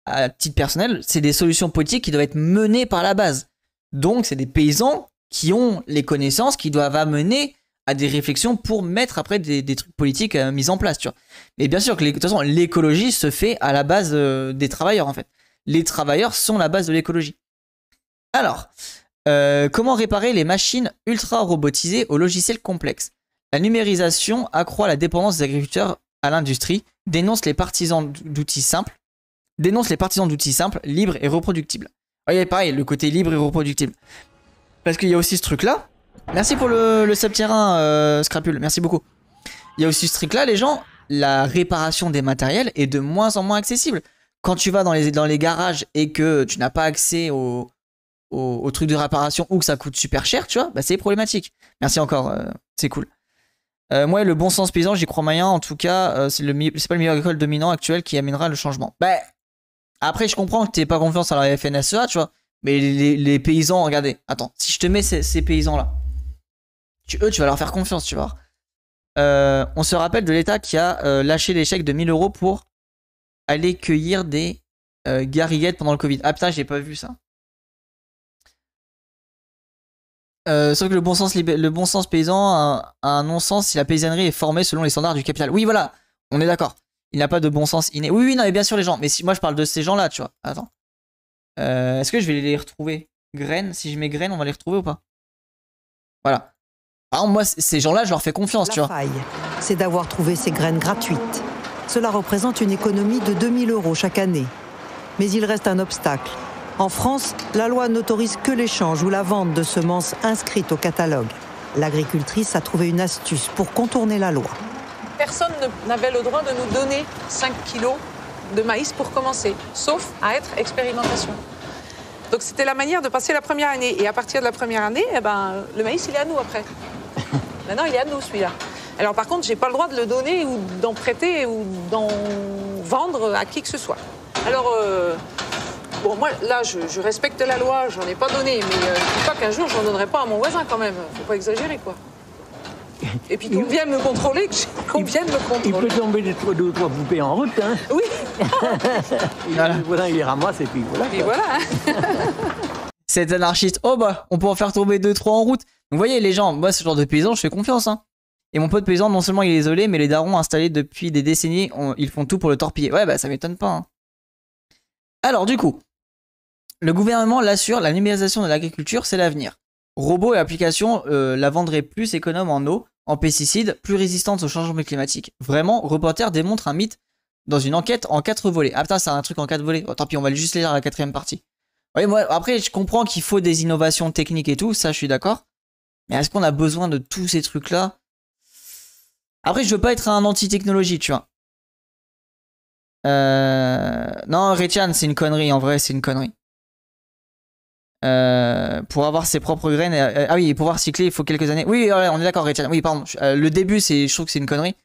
à titre personnel, c'est des solutions politiques qui doivent être menées par la base. Donc, c'est des paysans qui ont les connaissances, qui doivent amener à des réflexions pour mettre après des, trucs politiques euh, mis en place, tu Mais bien sûr que, de toute façon, l'écologie se fait à la base euh, des travailleurs, en fait. Les travailleurs sont la base de l'écologie. Alors, euh, comment réparer les machines ultra robotisées aux logiciels complexes La numérisation accroît la dépendance des agriculteurs à l'industrie, dénonce les partisans d'outils simples, dénonce les partisans d'outils simples, libres et reproductibles. Ah, Voyez, pareil, le côté libre et reproductible. Parce qu'il y a aussi ce truc-là. Merci pour le, le subterrain, euh, Scrapule, merci beaucoup. Il y a aussi ce truc-là, les gens, la réparation des matériels est de moins en moins accessible. Quand tu vas dans les, dans les garages et que tu n'as pas accès aux au, truc de réparation ou que ça coûte super cher, tu vois, bah, c'est problématique. Merci encore, euh, c'est cool. Euh, moi, le bon sens paysan, j'y crois moyen. En tout cas, ce c'est pas le meilleur agricole dominant actuel qui amènera le changement. Bah, après, je comprends que tu n'aies pas confiance à la FNSEA, tu vois. Mais les, paysans, regardez. Attends, si je te mets ces, paysans-là, eux, tu vas leur faire confiance, tu vois. Euh, on se rappelle de l'État qui a euh, lâché l'échec de 1000 euros pour aller cueillir des euh, pendant le Covid. Ah putain, j'ai pas vu ça. Euh, sauf que le bon sens, le bon sens paysan a un non-sens si la paysannerie est formée selon les standards du capital. Oui, voilà, on est d'accord. Il n'a pas de bon sens inné. Oui, oui, non, mais bien sûr, les gens. Mais si moi je parle de ces gens-là, tu vois. Attends. Euh, est-ce que je vais les retrouver Graines Si je mets graines, on va les retrouver ou pas Voilà. Par moi, ces gens-là, je leur fais confiance, tu vois. c'est d'avoir trouvé ces graines gratuites. Cela représente une économie de 2000 euros chaque année. Mais il reste un obstacle. En France, la loi n'autorise que l'échange ou la vente de semences inscrites au catalogue. L'agricultrice a trouvé une astuce pour contourner la loi personne n'avait le droit de nous donner 5 kilos de maïs pour commencer, sauf à être expérimentation. Donc c'était la manière de passer la première année. Et à partir de la première année, eh ben, le maïs, il est à nous après. Maintenant, il est à nous, celui-là. Alors par contre, j'ai pas le droit de le donner ou d'en prêter ou d'en vendre à qui que ce soit. Alors, euh, bon, moi, là, je, respecte la loi, j'en ai pas donné, mais euh, je ne dis pas qu'un jour, j'en donnerai pas à mon voisin quand même. Faut pas exagérer, quoi. Et puis qu'on me contrôler, qu'on vienne me contrôler. Il peut tomber deux, ou trois poupées en route, hein. Oui voilà. il les ramasse et puis voilà. Et voilà Cet anarchiste, oh bah, on peut en faire tomber deux, trois en route. Donc vous voyez, les gens, moi ce genre de paysan, je fais confiance. Hein. Et mon pote paysan, non seulement il est isolé, mais les darons installés depuis des décennies, ils font tout pour le torpiller. Ouais, bah ça m'étonne pas. Hein. Alors du coup, le gouvernement l'assure, la numérisation de l'agriculture, c'est l'avenir robots et applications euh, la vendrait plus économe en eau, en pesticides, plus résistante au changement climatique. Vraiment, Reporter démontre un mythe dans une enquête en quatre volets. Ah putain, c'est un truc en quatre volets. tant pis, on va juste lire la quatrième partie. Oui, moi, après, je comprends qu'il faut des innovations techniques et tout, ça, je suis d'accord. Mais est-ce qu'on a besoin de tous ces trucs-là Après, je veux pas être un anti-technologie, tu vois. Euh... Non, Retian, c'est une connerie, en vrai, c'est une connerie. Euh, pour avoir ses propres graines. Euh, ah oui, pour pouvoir cycler, il faut quelques années. Oui, on est d'accord, Oui, pardon. Euh, le début, c'est, je trouve que c'est une connerie.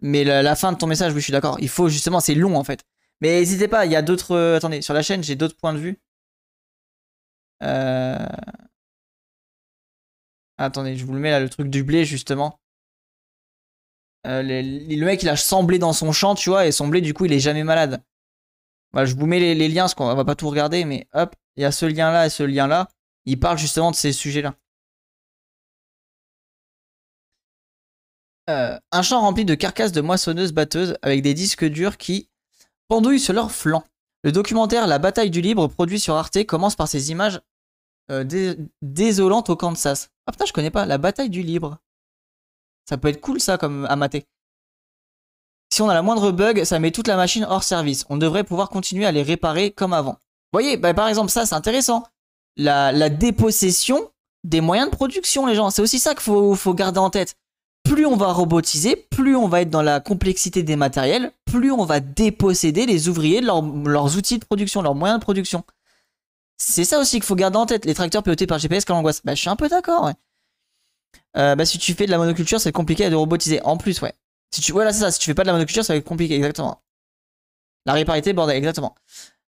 Mais la, fin de ton message, oui, je suis d'accord. Il faut justement, c'est long en fait. Mais n'hésitez pas, il y a d'autres. attendez, sur la chaîne, j'ai d'autres points de vue. Attendez, je vous le mets là, le truc du blé justement. le mec, il a semblé dans son champ, tu vois, et son blé, du coup, il est jamais malade je vous mets les, liens, parce qu'on va pas tout regarder, mais hop, il y a ce lien-là et ce lien-là. Il parle justement de ces sujets-là. Euh, un champ rempli de carcasses de moissonneuses batteuses avec des disques durs qui pendouillent sur leurs flancs. Le documentaire La bataille du libre, produit sur Arte, commence par ces images euh, désolantes au Kansas. Ah putain, je connais pas. La bataille du libre. Ça peut être cool ça comme à si on a la moindre bug, ça met toute la machine hors service. On devrait pouvoir continuer à les réparer comme avant. Vous voyez, bah, par exemple, ça c'est intéressant. La, dépossession des moyens de production, les gens. C'est aussi ça qu'il faut, garder en tête. Plus on va robotiser, plus on va être dans la complexité des matériels, plus on va déposséder les ouvriers de leurs outils de production, leurs moyens de production. C'est ça aussi qu'il faut garder en tête. Les tracteurs pilotés par GPS, quand l'angoisse. Bah, je suis un peu d'accord, euh, bah, si tu fais de la monoculture, c'est compliqué de robotiser. En plus, ouais. Si tu, voilà, c'est ça. Si tu fais pas de la monoculture, ça va être compliqué, exactement. La réparité, bordel, exactement.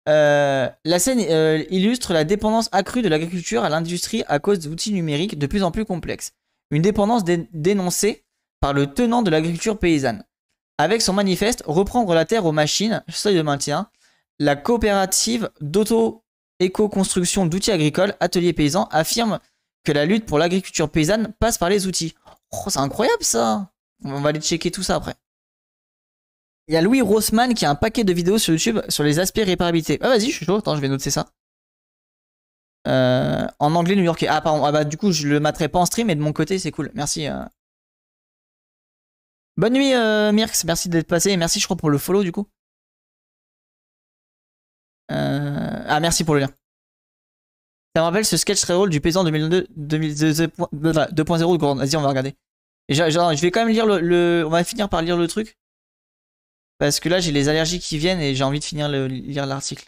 Euh, la scène euh, illustre la dépendance accrue de l'agriculture à l'industrie à cause d'outils numériques de plus en plus complexes. Une dépendance dénoncée par le tenant de l'agriculture paysanne. Avec son manifeste Reprendre la terre aux machines, seuil de maintien, la coopérative d'auto-éco-construction d'outils agricoles, atelier paysan, affirme que la lutte pour l'agriculture paysanne passe par les outils. Oh, c'est incroyable ça on va aller checker tout ça après. Il y a Louis Rossman qui a un paquet de vidéos sur YouTube sur les aspects réparabilité. Ah, vas-y, je suis chaud. Attends, je vais noter ça. Euh, en anglais new York. Ah, pardon. Ah, bah, du coup, je le materai pas en stream, mais de mon côté, c'est cool. Merci. Euh. Bonne nuit, euh, Mirx. Merci d'être passé. Et merci, je crois, pour le follow, du coup. Ah, merci pour le lien. Ça me rappelle ce sketch très drôle du paysan 2002, 2.0 de Vas-y, on va regarder je vais quand même lire le, On va finir par lire le truc. Parce que là, j'ai les allergies qui viennent et j'ai envie de finir de lire l'article.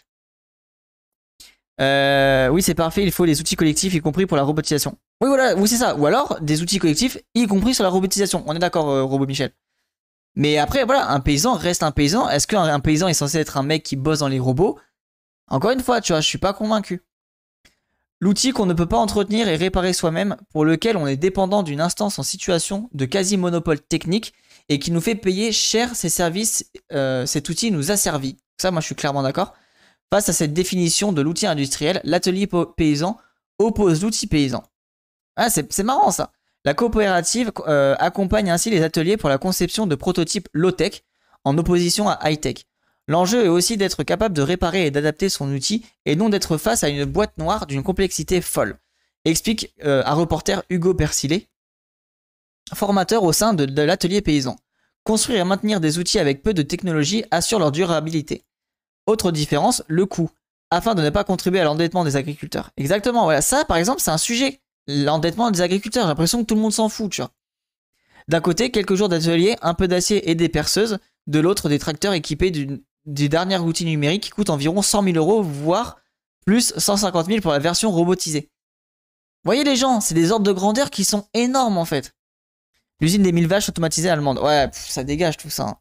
Euh, oui, c'est parfait, il faut des outils collectifs, y compris pour la robotisation. Oui, voilà, oui, c'est ça. Ou alors des outils collectifs, y compris sur la robotisation. On est d'accord, euh, Robot Michel. Mais après, voilà, un paysan reste un paysan. Est-ce qu'un paysan est censé être un mec qui bosse dans les robots Encore une fois, tu vois, je suis pas convaincu. L'outil qu'on ne peut pas entretenir et réparer soi-même, pour lequel on est dépendant d'une instance en situation de quasi-monopole technique et qui nous fait payer cher ses services, euh, cet outil nous a servi. Ça, moi, je suis clairement d'accord. Face à cette définition de l'outil industriel, l'atelier paysan oppose l'outil paysan. Ah, c'est marrant ça. La coopérative euh, accompagne ainsi les ateliers pour la conception de prototypes low-tech en opposition à high-tech. L'enjeu est aussi d'être capable de réparer et d'adapter son outil et non d'être face à une boîte noire d'une complexité folle, explique euh, un reporter Hugo Persilet, formateur au sein de, l'atelier paysan. Construire et maintenir des outils avec peu de technologie assure leur durabilité. Autre différence, le coût, afin de ne pas contribuer à l'endettement des agriculteurs. Exactement, voilà, ça par exemple c'est un sujet, l'endettement des agriculteurs, j'ai l'impression que tout le monde s'en fout, tu vois. D'un côté, quelques jours d'atelier, un peu d'acier et des perceuses, de l'autre, des tracteurs équipés d'une des dernières outils numériques qui coûtent environ 100 000 euros, voire plus 150 000 pour la version robotisée. Voyez les gens, c'est des ordres de grandeur qui sont énormes en fait. L'usine des mille vaches automatisée allemande. Ouais, ça dégage tout ça. Hein.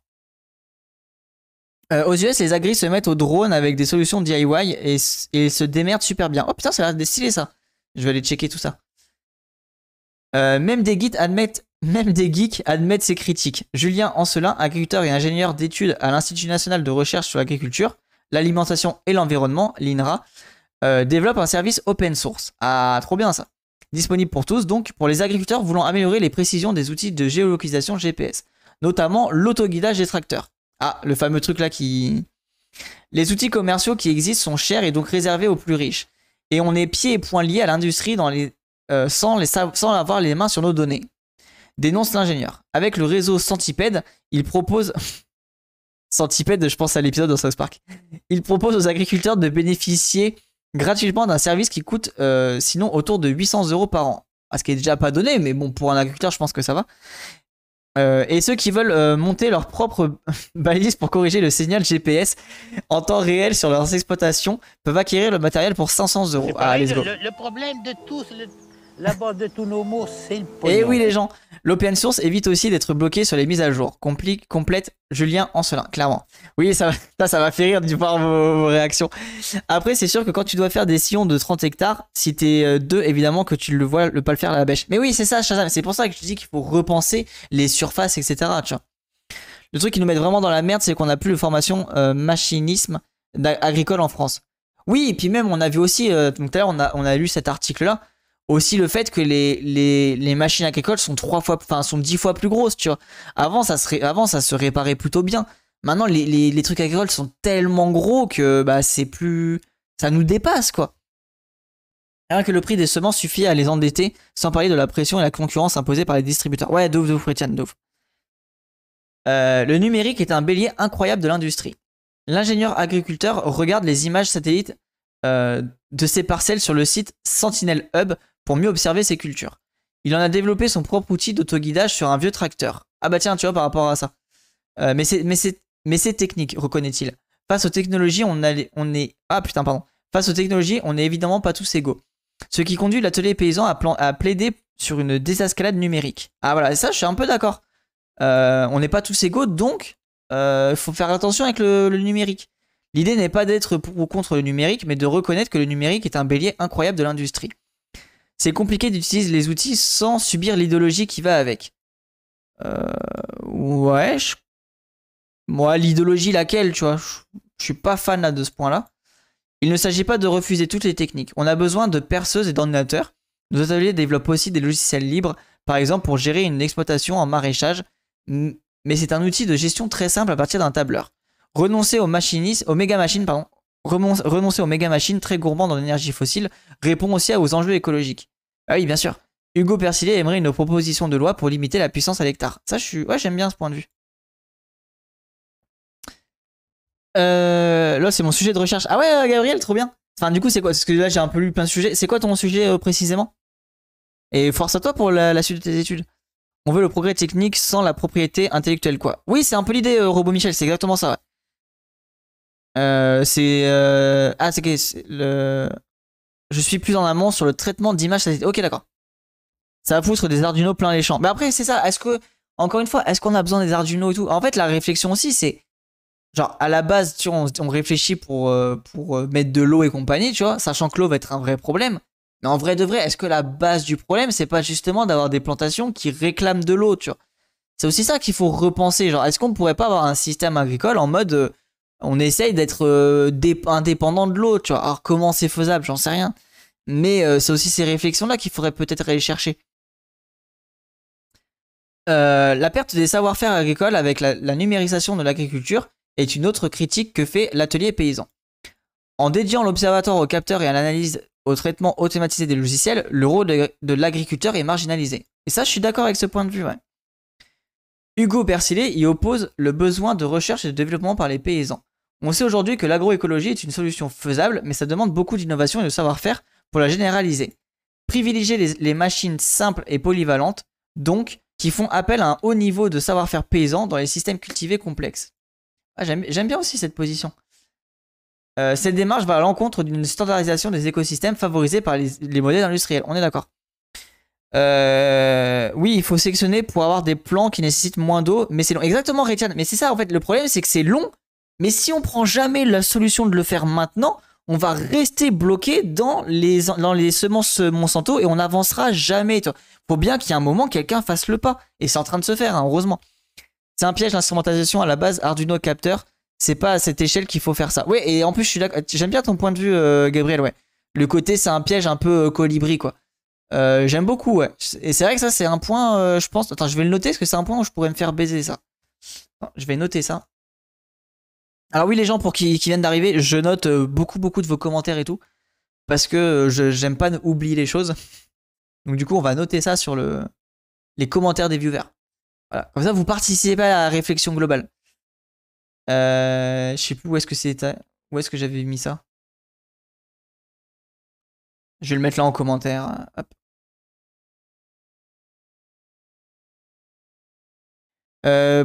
Euh, aux US, les agris se mettent au drone avec des solutions DIY et, se démerdent super bien. Oh putain, ça a l'air stylé ça. Je vais aller checker tout ça. Euh, même des guides admettent même des geeks admettent ces critiques. Julien Ancelin, agriculteur et ingénieur d'études à l'Institut national de recherche sur l'agriculture, l'alimentation et l'environnement, l'INRA, euh, développe un service open source. Ah, trop bien ça. Disponible pour tous, donc pour les agriculteurs voulant améliorer les précisions des outils de géolocalisation GPS, notamment l'autoguidage des tracteurs. Ah, le fameux truc là qui... Les outils commerciaux qui existent sont chers et donc réservés aux plus riches. Et on est pieds et poings liés à l'industrie dans les... Euh, sans avoir les mains sur nos données dénonce l'ingénieur. Avec le réseau Centipède, il propose... Centipède, je pense à l'épisode dans South Park. Il propose aux agriculteurs de bénéficier gratuitement d'un service qui coûte euh, sinon autour de 800 euros par an. Ah, ce qui est déjà pas donné, mais bon, pour un agriculteur, je pense que ça va. Euh, et ceux qui veulent euh, monter leur propre balise pour corriger le signal GPS en temps réel sur leurs exploitations peuvent acquérir le matériel pour 500 euros. le, problème de tous, la base de tous nos mots, c'est le Et eh oui, les gens, l'open source évite aussi d'être bloqué sur les mises à jour. Complique, complète Julien Ancelin, clairement. Oui, ça, ça, ça m'a fait rire du voir vos, réactions. Après, c'est sûr que quand tu dois faire des sillons de 30 hectares, si t'es euh, deux, évidemment que tu le vois le pas le faire à la bêche. Mais oui, c'est ça, c'est pour ça que je dis qu'il faut repenser les surfaces, etc. Le truc qui nous met vraiment dans la merde, c'est qu'on n'a plus de formation euh, machinisme agricole en France. Oui, et puis même, on a vu aussi, euh, donc tout à l'heure, on a, on a lu cet article-là, aussi le fait que les, machines agricoles sont trois fois enfin sont dix fois plus grosses tu vois avant ça avant ça se réparait plutôt bien maintenant les, les, trucs agricoles sont tellement gros que bah c'est plus ça nous dépasse quoi rien que le prix des semences suffit à les endetter sans parler de la pression et la concurrence imposée par les distributeurs ouais douf douf douf euh, le numérique est un bélier incroyable de l'industrie l'ingénieur agriculteur regarde les images satellites euh, de ses parcelles sur le site Sentinel Hub pour mieux observer ses cultures. Il en a développé son propre outil d'autoguidage sur un vieux tracteur. Ah bah tiens, tu vois, par rapport à ça. Euh, mais c'est technique, reconnaît-il. Face aux technologies, on, on est... Ah putain, pardon. Face aux technologies, on n'est évidemment pas tous égaux. Ce qui conduit l'atelier paysan à, à, plaider sur une désescalade numérique. Ah voilà, et ça, je suis un peu d'accord. Euh, on n'est pas tous égaux, donc il euh, faut faire attention avec le, le numérique. L'idée n'est pas d'être pour ou contre le numérique, mais de reconnaître que le numérique est un bélier incroyable de l'industrie c'est compliqué d'utiliser les outils sans subir l'idéologie qui va avec. Euh, ouais, moi, l'idéologie laquelle, tu vois, je, suis pas fan de ce point-là. Il ne s'agit pas de refuser toutes les techniques. On a besoin de perceuses et d'ordinateurs. Nos ateliers développent aussi des logiciels libres, par exemple pour gérer une exploitation en maraîchage, mais c'est un outil de gestion très simple à partir d'un tableur. Renoncer aux, aux méga machines pardon, renoncer aux méga machines très gourmandes en énergie fossile répond aussi aux enjeux écologiques. Ah oui, bien sûr. Hugo Persillet aimerait une proposition de loi pour limiter la puissance à l'hectare. Ça, je suis. Ouais, j'aime bien ce point de vue. Euh, là, c'est mon sujet de recherche. Ah ouais, euh, Gabriel, trop bien. Enfin, du coup, c'est quoi Parce que là, j'ai un peu lu plein de sujets. C'est quoi ton sujet euh, précisément Et force à toi pour la, suite de tes études. On veut le progrès technique sans la propriété intellectuelle, quoi. Oui, c'est un peu l'idée, Robot Michel, c'est exactement ça, euh, c'est. Euh, ah, c'est que. Le... Je suis plus en amont sur le traitement d'image Ok, d'accord. Ça va foutre des Arduino plein les champs. Mais après, c'est ça. Est-ce que. Encore une fois, est-ce qu'on a besoin des Arduino et tout En fait, la réflexion aussi, c'est. Genre, à la base, tu on, réfléchit pour, euh, pour mettre de l'eau et compagnie, tu vois, sachant que l'eau va être un vrai problème. Mais en vrai de vrai, est-ce que la base du problème, c'est pas justement d'avoir des plantations qui réclament de l'eau, tu vois C'est aussi ça qu'il faut repenser. Genre, est-ce qu'on pourrait pas avoir un système agricole en mode on essaye d'être euh, indépendant de l'autre, tu vois. Alors comment c'est faisable, j'en sais rien. Mais euh, c'est aussi ces réflexions-là qu'il faudrait peut-être aller chercher. Euh, la perte des savoir-faire agricoles avec la, numérisation de l'agriculture est une autre critique que fait l'atelier paysan. En dédiant l'observatoire au capteur et à l'analyse au traitement automatisé des logiciels, le rôle de, l'agriculteur est marginalisé. Et ça, je suis d'accord avec ce point de vue. Hugo Bersillet y oppose le besoin de recherche et de développement par les paysans. On sait aujourd'hui que l'agroécologie est une solution faisable, mais ça demande beaucoup d'innovation et de savoir-faire pour la généraliser. Privilégier les, machines simples et polyvalentes, donc, qui font appel à un haut niveau de savoir-faire paysan dans les systèmes cultivés complexes. Ah, j'aime bien aussi cette position. Euh, cette démarche va à l'encontre d'une standardisation des écosystèmes favorisée par les, modèles industriels. On est d'accord. Euh, oui, il faut sélectionner pour avoir des plans qui nécessitent moins d'eau, mais c'est long. Exactement, Rétiane. Mais c'est ça, en fait. Le problème, c'est que c'est long mais si on prend jamais la solution de le faire maintenant, on va rester bloqué dans les, les semences euh, Monsanto et on n'avancera jamais. faut bien qu'il y ait un moment, quelqu'un fasse le pas. Et c'est en train de se faire, hein, heureusement. C'est un piège, l'instrumentalisation à la base, Arduino capteur. C'est pas à cette échelle qu'il faut faire ça. Oui, et en plus, je suis là. J'aime bien ton point de vue, euh, Gabriel, ouais. Le côté, c'est un piège un peu euh, colibri, quoi. J'aime beaucoup, ouais. Et c'est vrai que ça, c'est un point, je pense. Attends, je vais le noter, parce que c'est un point où je pourrais me faire baiser, ça. Je vais noter ça. Alors oui les gens pour qui, viennent d'arriver, je note euh, beaucoup beaucoup de vos commentaires et tout. Parce que euh, j'aime pas oublier les choses. Donc du coup on va noter ça sur les commentaires des viewers. Comme ça vous participez pas à la réflexion globale. Euh, je sais plus où est-ce que c'était. Où est-ce que j'avais mis ça Je vais le mettre là en commentaire.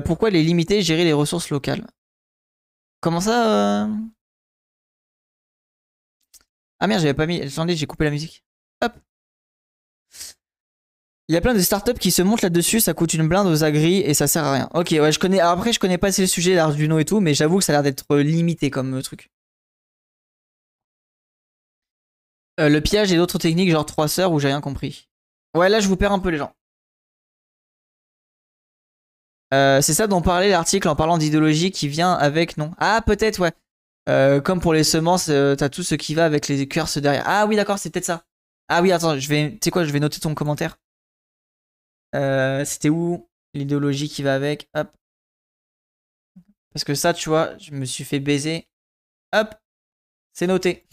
pourquoi les limiter, gérer les ressources locales Comment ça euh Ah merde, j'avais pas mis. Attendez, j'ai coupé la musique. Hop. Il y a plein de startups qui se montent là-dessus, ça coûte une blinde aux agris et ça sert à rien. Ok, ouais, je connais. après, je connais pas assez le sujet d'Arduino et tout, mais j'avoue que ça a l'air d'être limité comme euh, truc. Euh, le piège et d'autres techniques, genre 3 sœurs, où j'ai rien compris. Ouais, là, je vous perds un peu les gens. Euh, c'est ça dont parlait l'article en parlant d'idéologie qui vient avec non. Ah, peut-être, ouais. Euh, comme pour les semences, euh, t'as tout ce qui va avec les curses derrière. Ah oui, d'accord, c'est peut-être ça. Ah oui, attends, je vais. Tu sais quoi, je vais noter ton commentaire. C'était où L'idéologie qui va avec. Hop. Parce que ça, tu vois, je me suis fait baiser. Hop. C'est noté.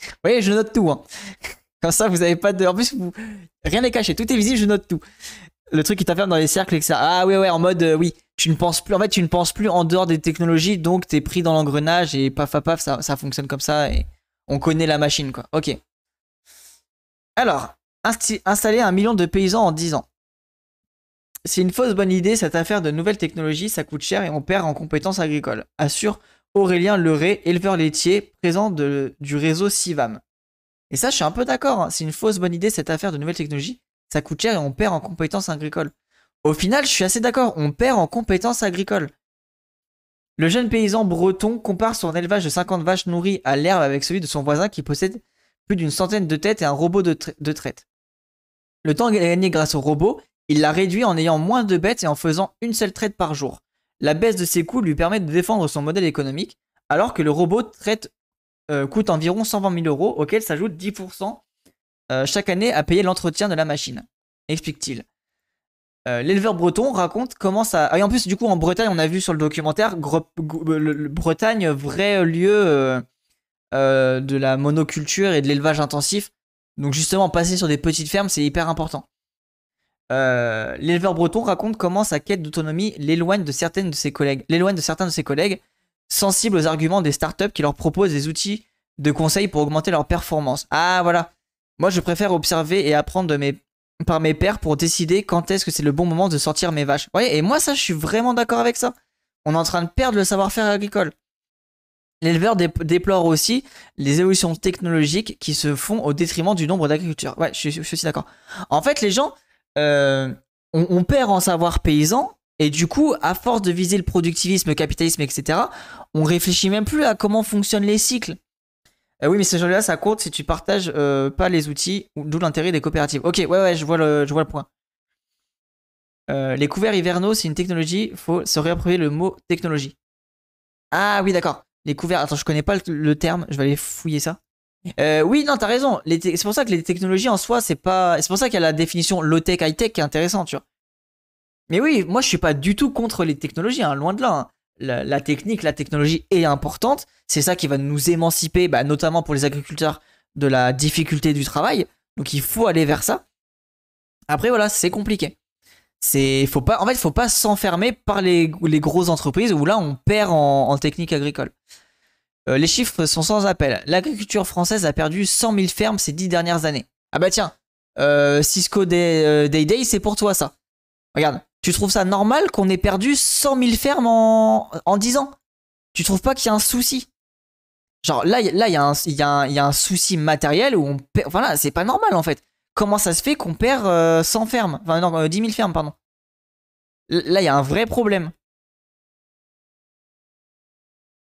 Vous voyez, je note tout. Hein. Comme ça, vous n'avez pas de. En plus, rien n'est caché. Tout est visible, je note tout le truc qui t'enferme dans les cercles et que ça. Ah oui, ouais, en mode, euh, oui, tu ne penses plus. En fait, tu ne penses plus en dehors des technologies, donc t'es pris dans l'engrenage et paf, paf, paf, ça, ça fonctionne comme ça et on connaît la machine, quoi. Ok. Alors, installer un million de paysans en 10 ans. C'est une fausse bonne idée, cette affaire de nouvelles technologies, ça coûte cher et on perd en compétences agricoles. Assure Aurélien Leray, éleveur laitier, présent de, du réseau Sivam. Et ça, je suis un peu d'accord, hein. c'est une fausse bonne idée, cette affaire de nouvelles technologies ça coûte cher et on perd en compétences agricoles. Au final, je suis assez d'accord, on perd en compétences agricoles. Le jeune paysan breton compare son élevage de 50 vaches nourries à l'herbe avec celui de son voisin qui possède plus d'une centaine de têtes et un robot de, traite. Le temps gagné grâce au robot, il l'a réduit en ayant moins de bêtes et en faisant une seule traite par jour. La baisse de ses coûts lui permet de défendre son modèle économique, alors que le robot traite euh, coûte environ 120 000 euros, auquel s'ajoute 10% euh, chaque année à payer l'entretien de la machine, explique-t-il. Euh, l'éleveur breton raconte comment ça. et en plus, du coup, en Bretagne, on a vu sur le documentaire, euh, Bretagne, vrai lieu de la monoculture et de l'élevage intensif. Donc, justement, passer sur des petites fermes, c'est hyper important. L'éleveur breton raconte comment sa quête d'autonomie l'éloigne de certaines de ses collègues, l'éloigne de certains de ses collègues sensibles aux arguments des startups qui leur proposent des outils de conseil pour augmenter leur performance. Ah, voilà. Moi, je préfère observer et apprendre par mes pères pour décider quand est-ce que c'est le bon moment de sortir mes vaches. Vous et moi, ça, je suis vraiment d'accord avec ça. On est en train de perdre le savoir-faire agricole. L'éleveur déplore aussi les évolutions technologiques qui se font au détriment du nombre d'agriculteurs. Ouais, je, suis aussi suis d'accord. En fait, les gens, euh, on, on, perd en savoir paysan, et du coup, à force de viser le productivisme, le capitalisme, etc., on réfléchit même plus à comment fonctionnent les cycles. Eh oui, mais ce gens-là, ça compte si tu partages euh, pas les outils, d'où l'intérêt des coopératives. Ok, ouais, ouais, je vois le, je vois le point. Euh, les couverts hivernaux, c'est une technologie, faut se réapproprier le mot technologie. Ah oui, d'accord. Les couverts, attends, je connais pas le, terme, je vais aller fouiller ça. Euh, oui, non, t'as raison. C'est pour ça que les technologies en soi, c'est pas. C'est pour ça qu'il y a la définition low-tech, high-tech qui est intéressante, tu vois. Mais oui, moi je suis pas du tout contre les technologies, hein, loin de là. Hein la, technique, la technologie est importante. C'est ça qui va nous émanciper, bah, notamment pour les agriculteurs, de la difficulté du travail. Donc il faut aller vers ça. Après, voilà, c'est compliqué. C'est, faut pas, en fait, il faut pas s'enfermer par les, les, grosses entreprises où là, on perd en, technique agricole. Euh, les chiffres sont sans appel. L'agriculture française a perdu 100 000 fermes ces 10 dernières années. Ah bah tiens, euh, Cisco euh, Day, Day c'est pour toi ça. Regarde, tu trouves ça normal qu'on ait perdu 100 000 fermes en, 10 ans Tu trouves pas qu'il y a un souci Genre là, là il y, a un souci matériel où on perd. Voilà, c'est pas normal en fait. Comment ça se fait qu'on perd 100 euh, fermes Enfin, non, 10 euh, 000 fermes, pardon. Là, il y a un vrai problème.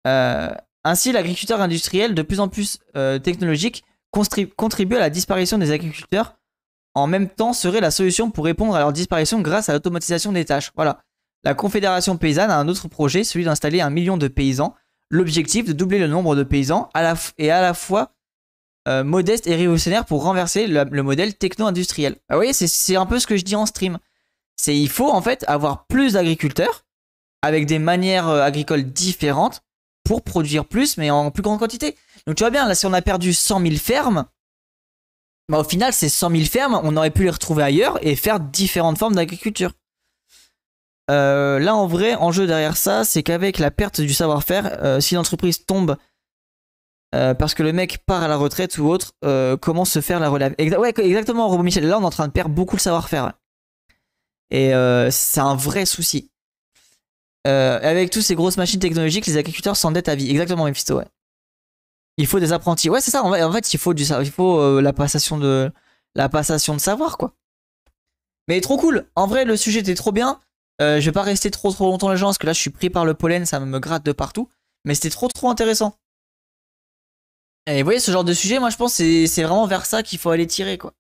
Euh, ainsi, l'agriculteur industriel, de plus en plus technologique, contribue à la disparition des agriculteurs en même temps serait la solution pour répondre à leur disparition grâce à l'automatisation des tâches. Voilà. La Confédération paysanne a un autre projet, celui d'installer un million de paysans. L'objectif de doubler le nombre de paysans à et à la fois euh, modeste et révolutionnaire pour renverser le, modèle techno-industriel. Bah, vous voyez, c'est un peu ce que je dis en stream. C'est il faut en fait avoir plus d'agriculteurs avec des manières euh, agricoles différentes pour produire plus, mais en plus grande quantité. Donc tu vois bien, là, si on a perdu 100 000 fermes, bah, au final, ces 100 000 fermes, on aurait pu les retrouver ailleurs et faire différentes formes d'agriculture. Euh, là, en vrai, en jeu derrière ça, c'est qu'avec la perte du savoir-faire, euh, si l'entreprise tombe euh, parce que le mec part à la retraite ou autre, comment se faire la relève Ouais, exactement, Robo Michel. Là, on est en train de perdre beaucoup le savoir-faire. Et c'est un vrai souci. avec toutes ces grosses machines technologiques, les agriculteurs s'endettent à vie. Exactement, Mephisto, ouais. Il faut des apprentis. Ouais, c'est ça. En fait, il faut du, il faut euh, la passation de, la passation de savoir, quoi. Mais trop cool. En vrai, le sujet était trop bien. Euh, je vais pas rester trop trop longtemps les gens parce que là, je suis pris par le pollen, ça me gratte de partout. Mais c'était trop trop intéressant. Et vous voyez, ce genre de sujet, moi, je pense, c'est vraiment vers ça qu'il faut aller tirer, quoi.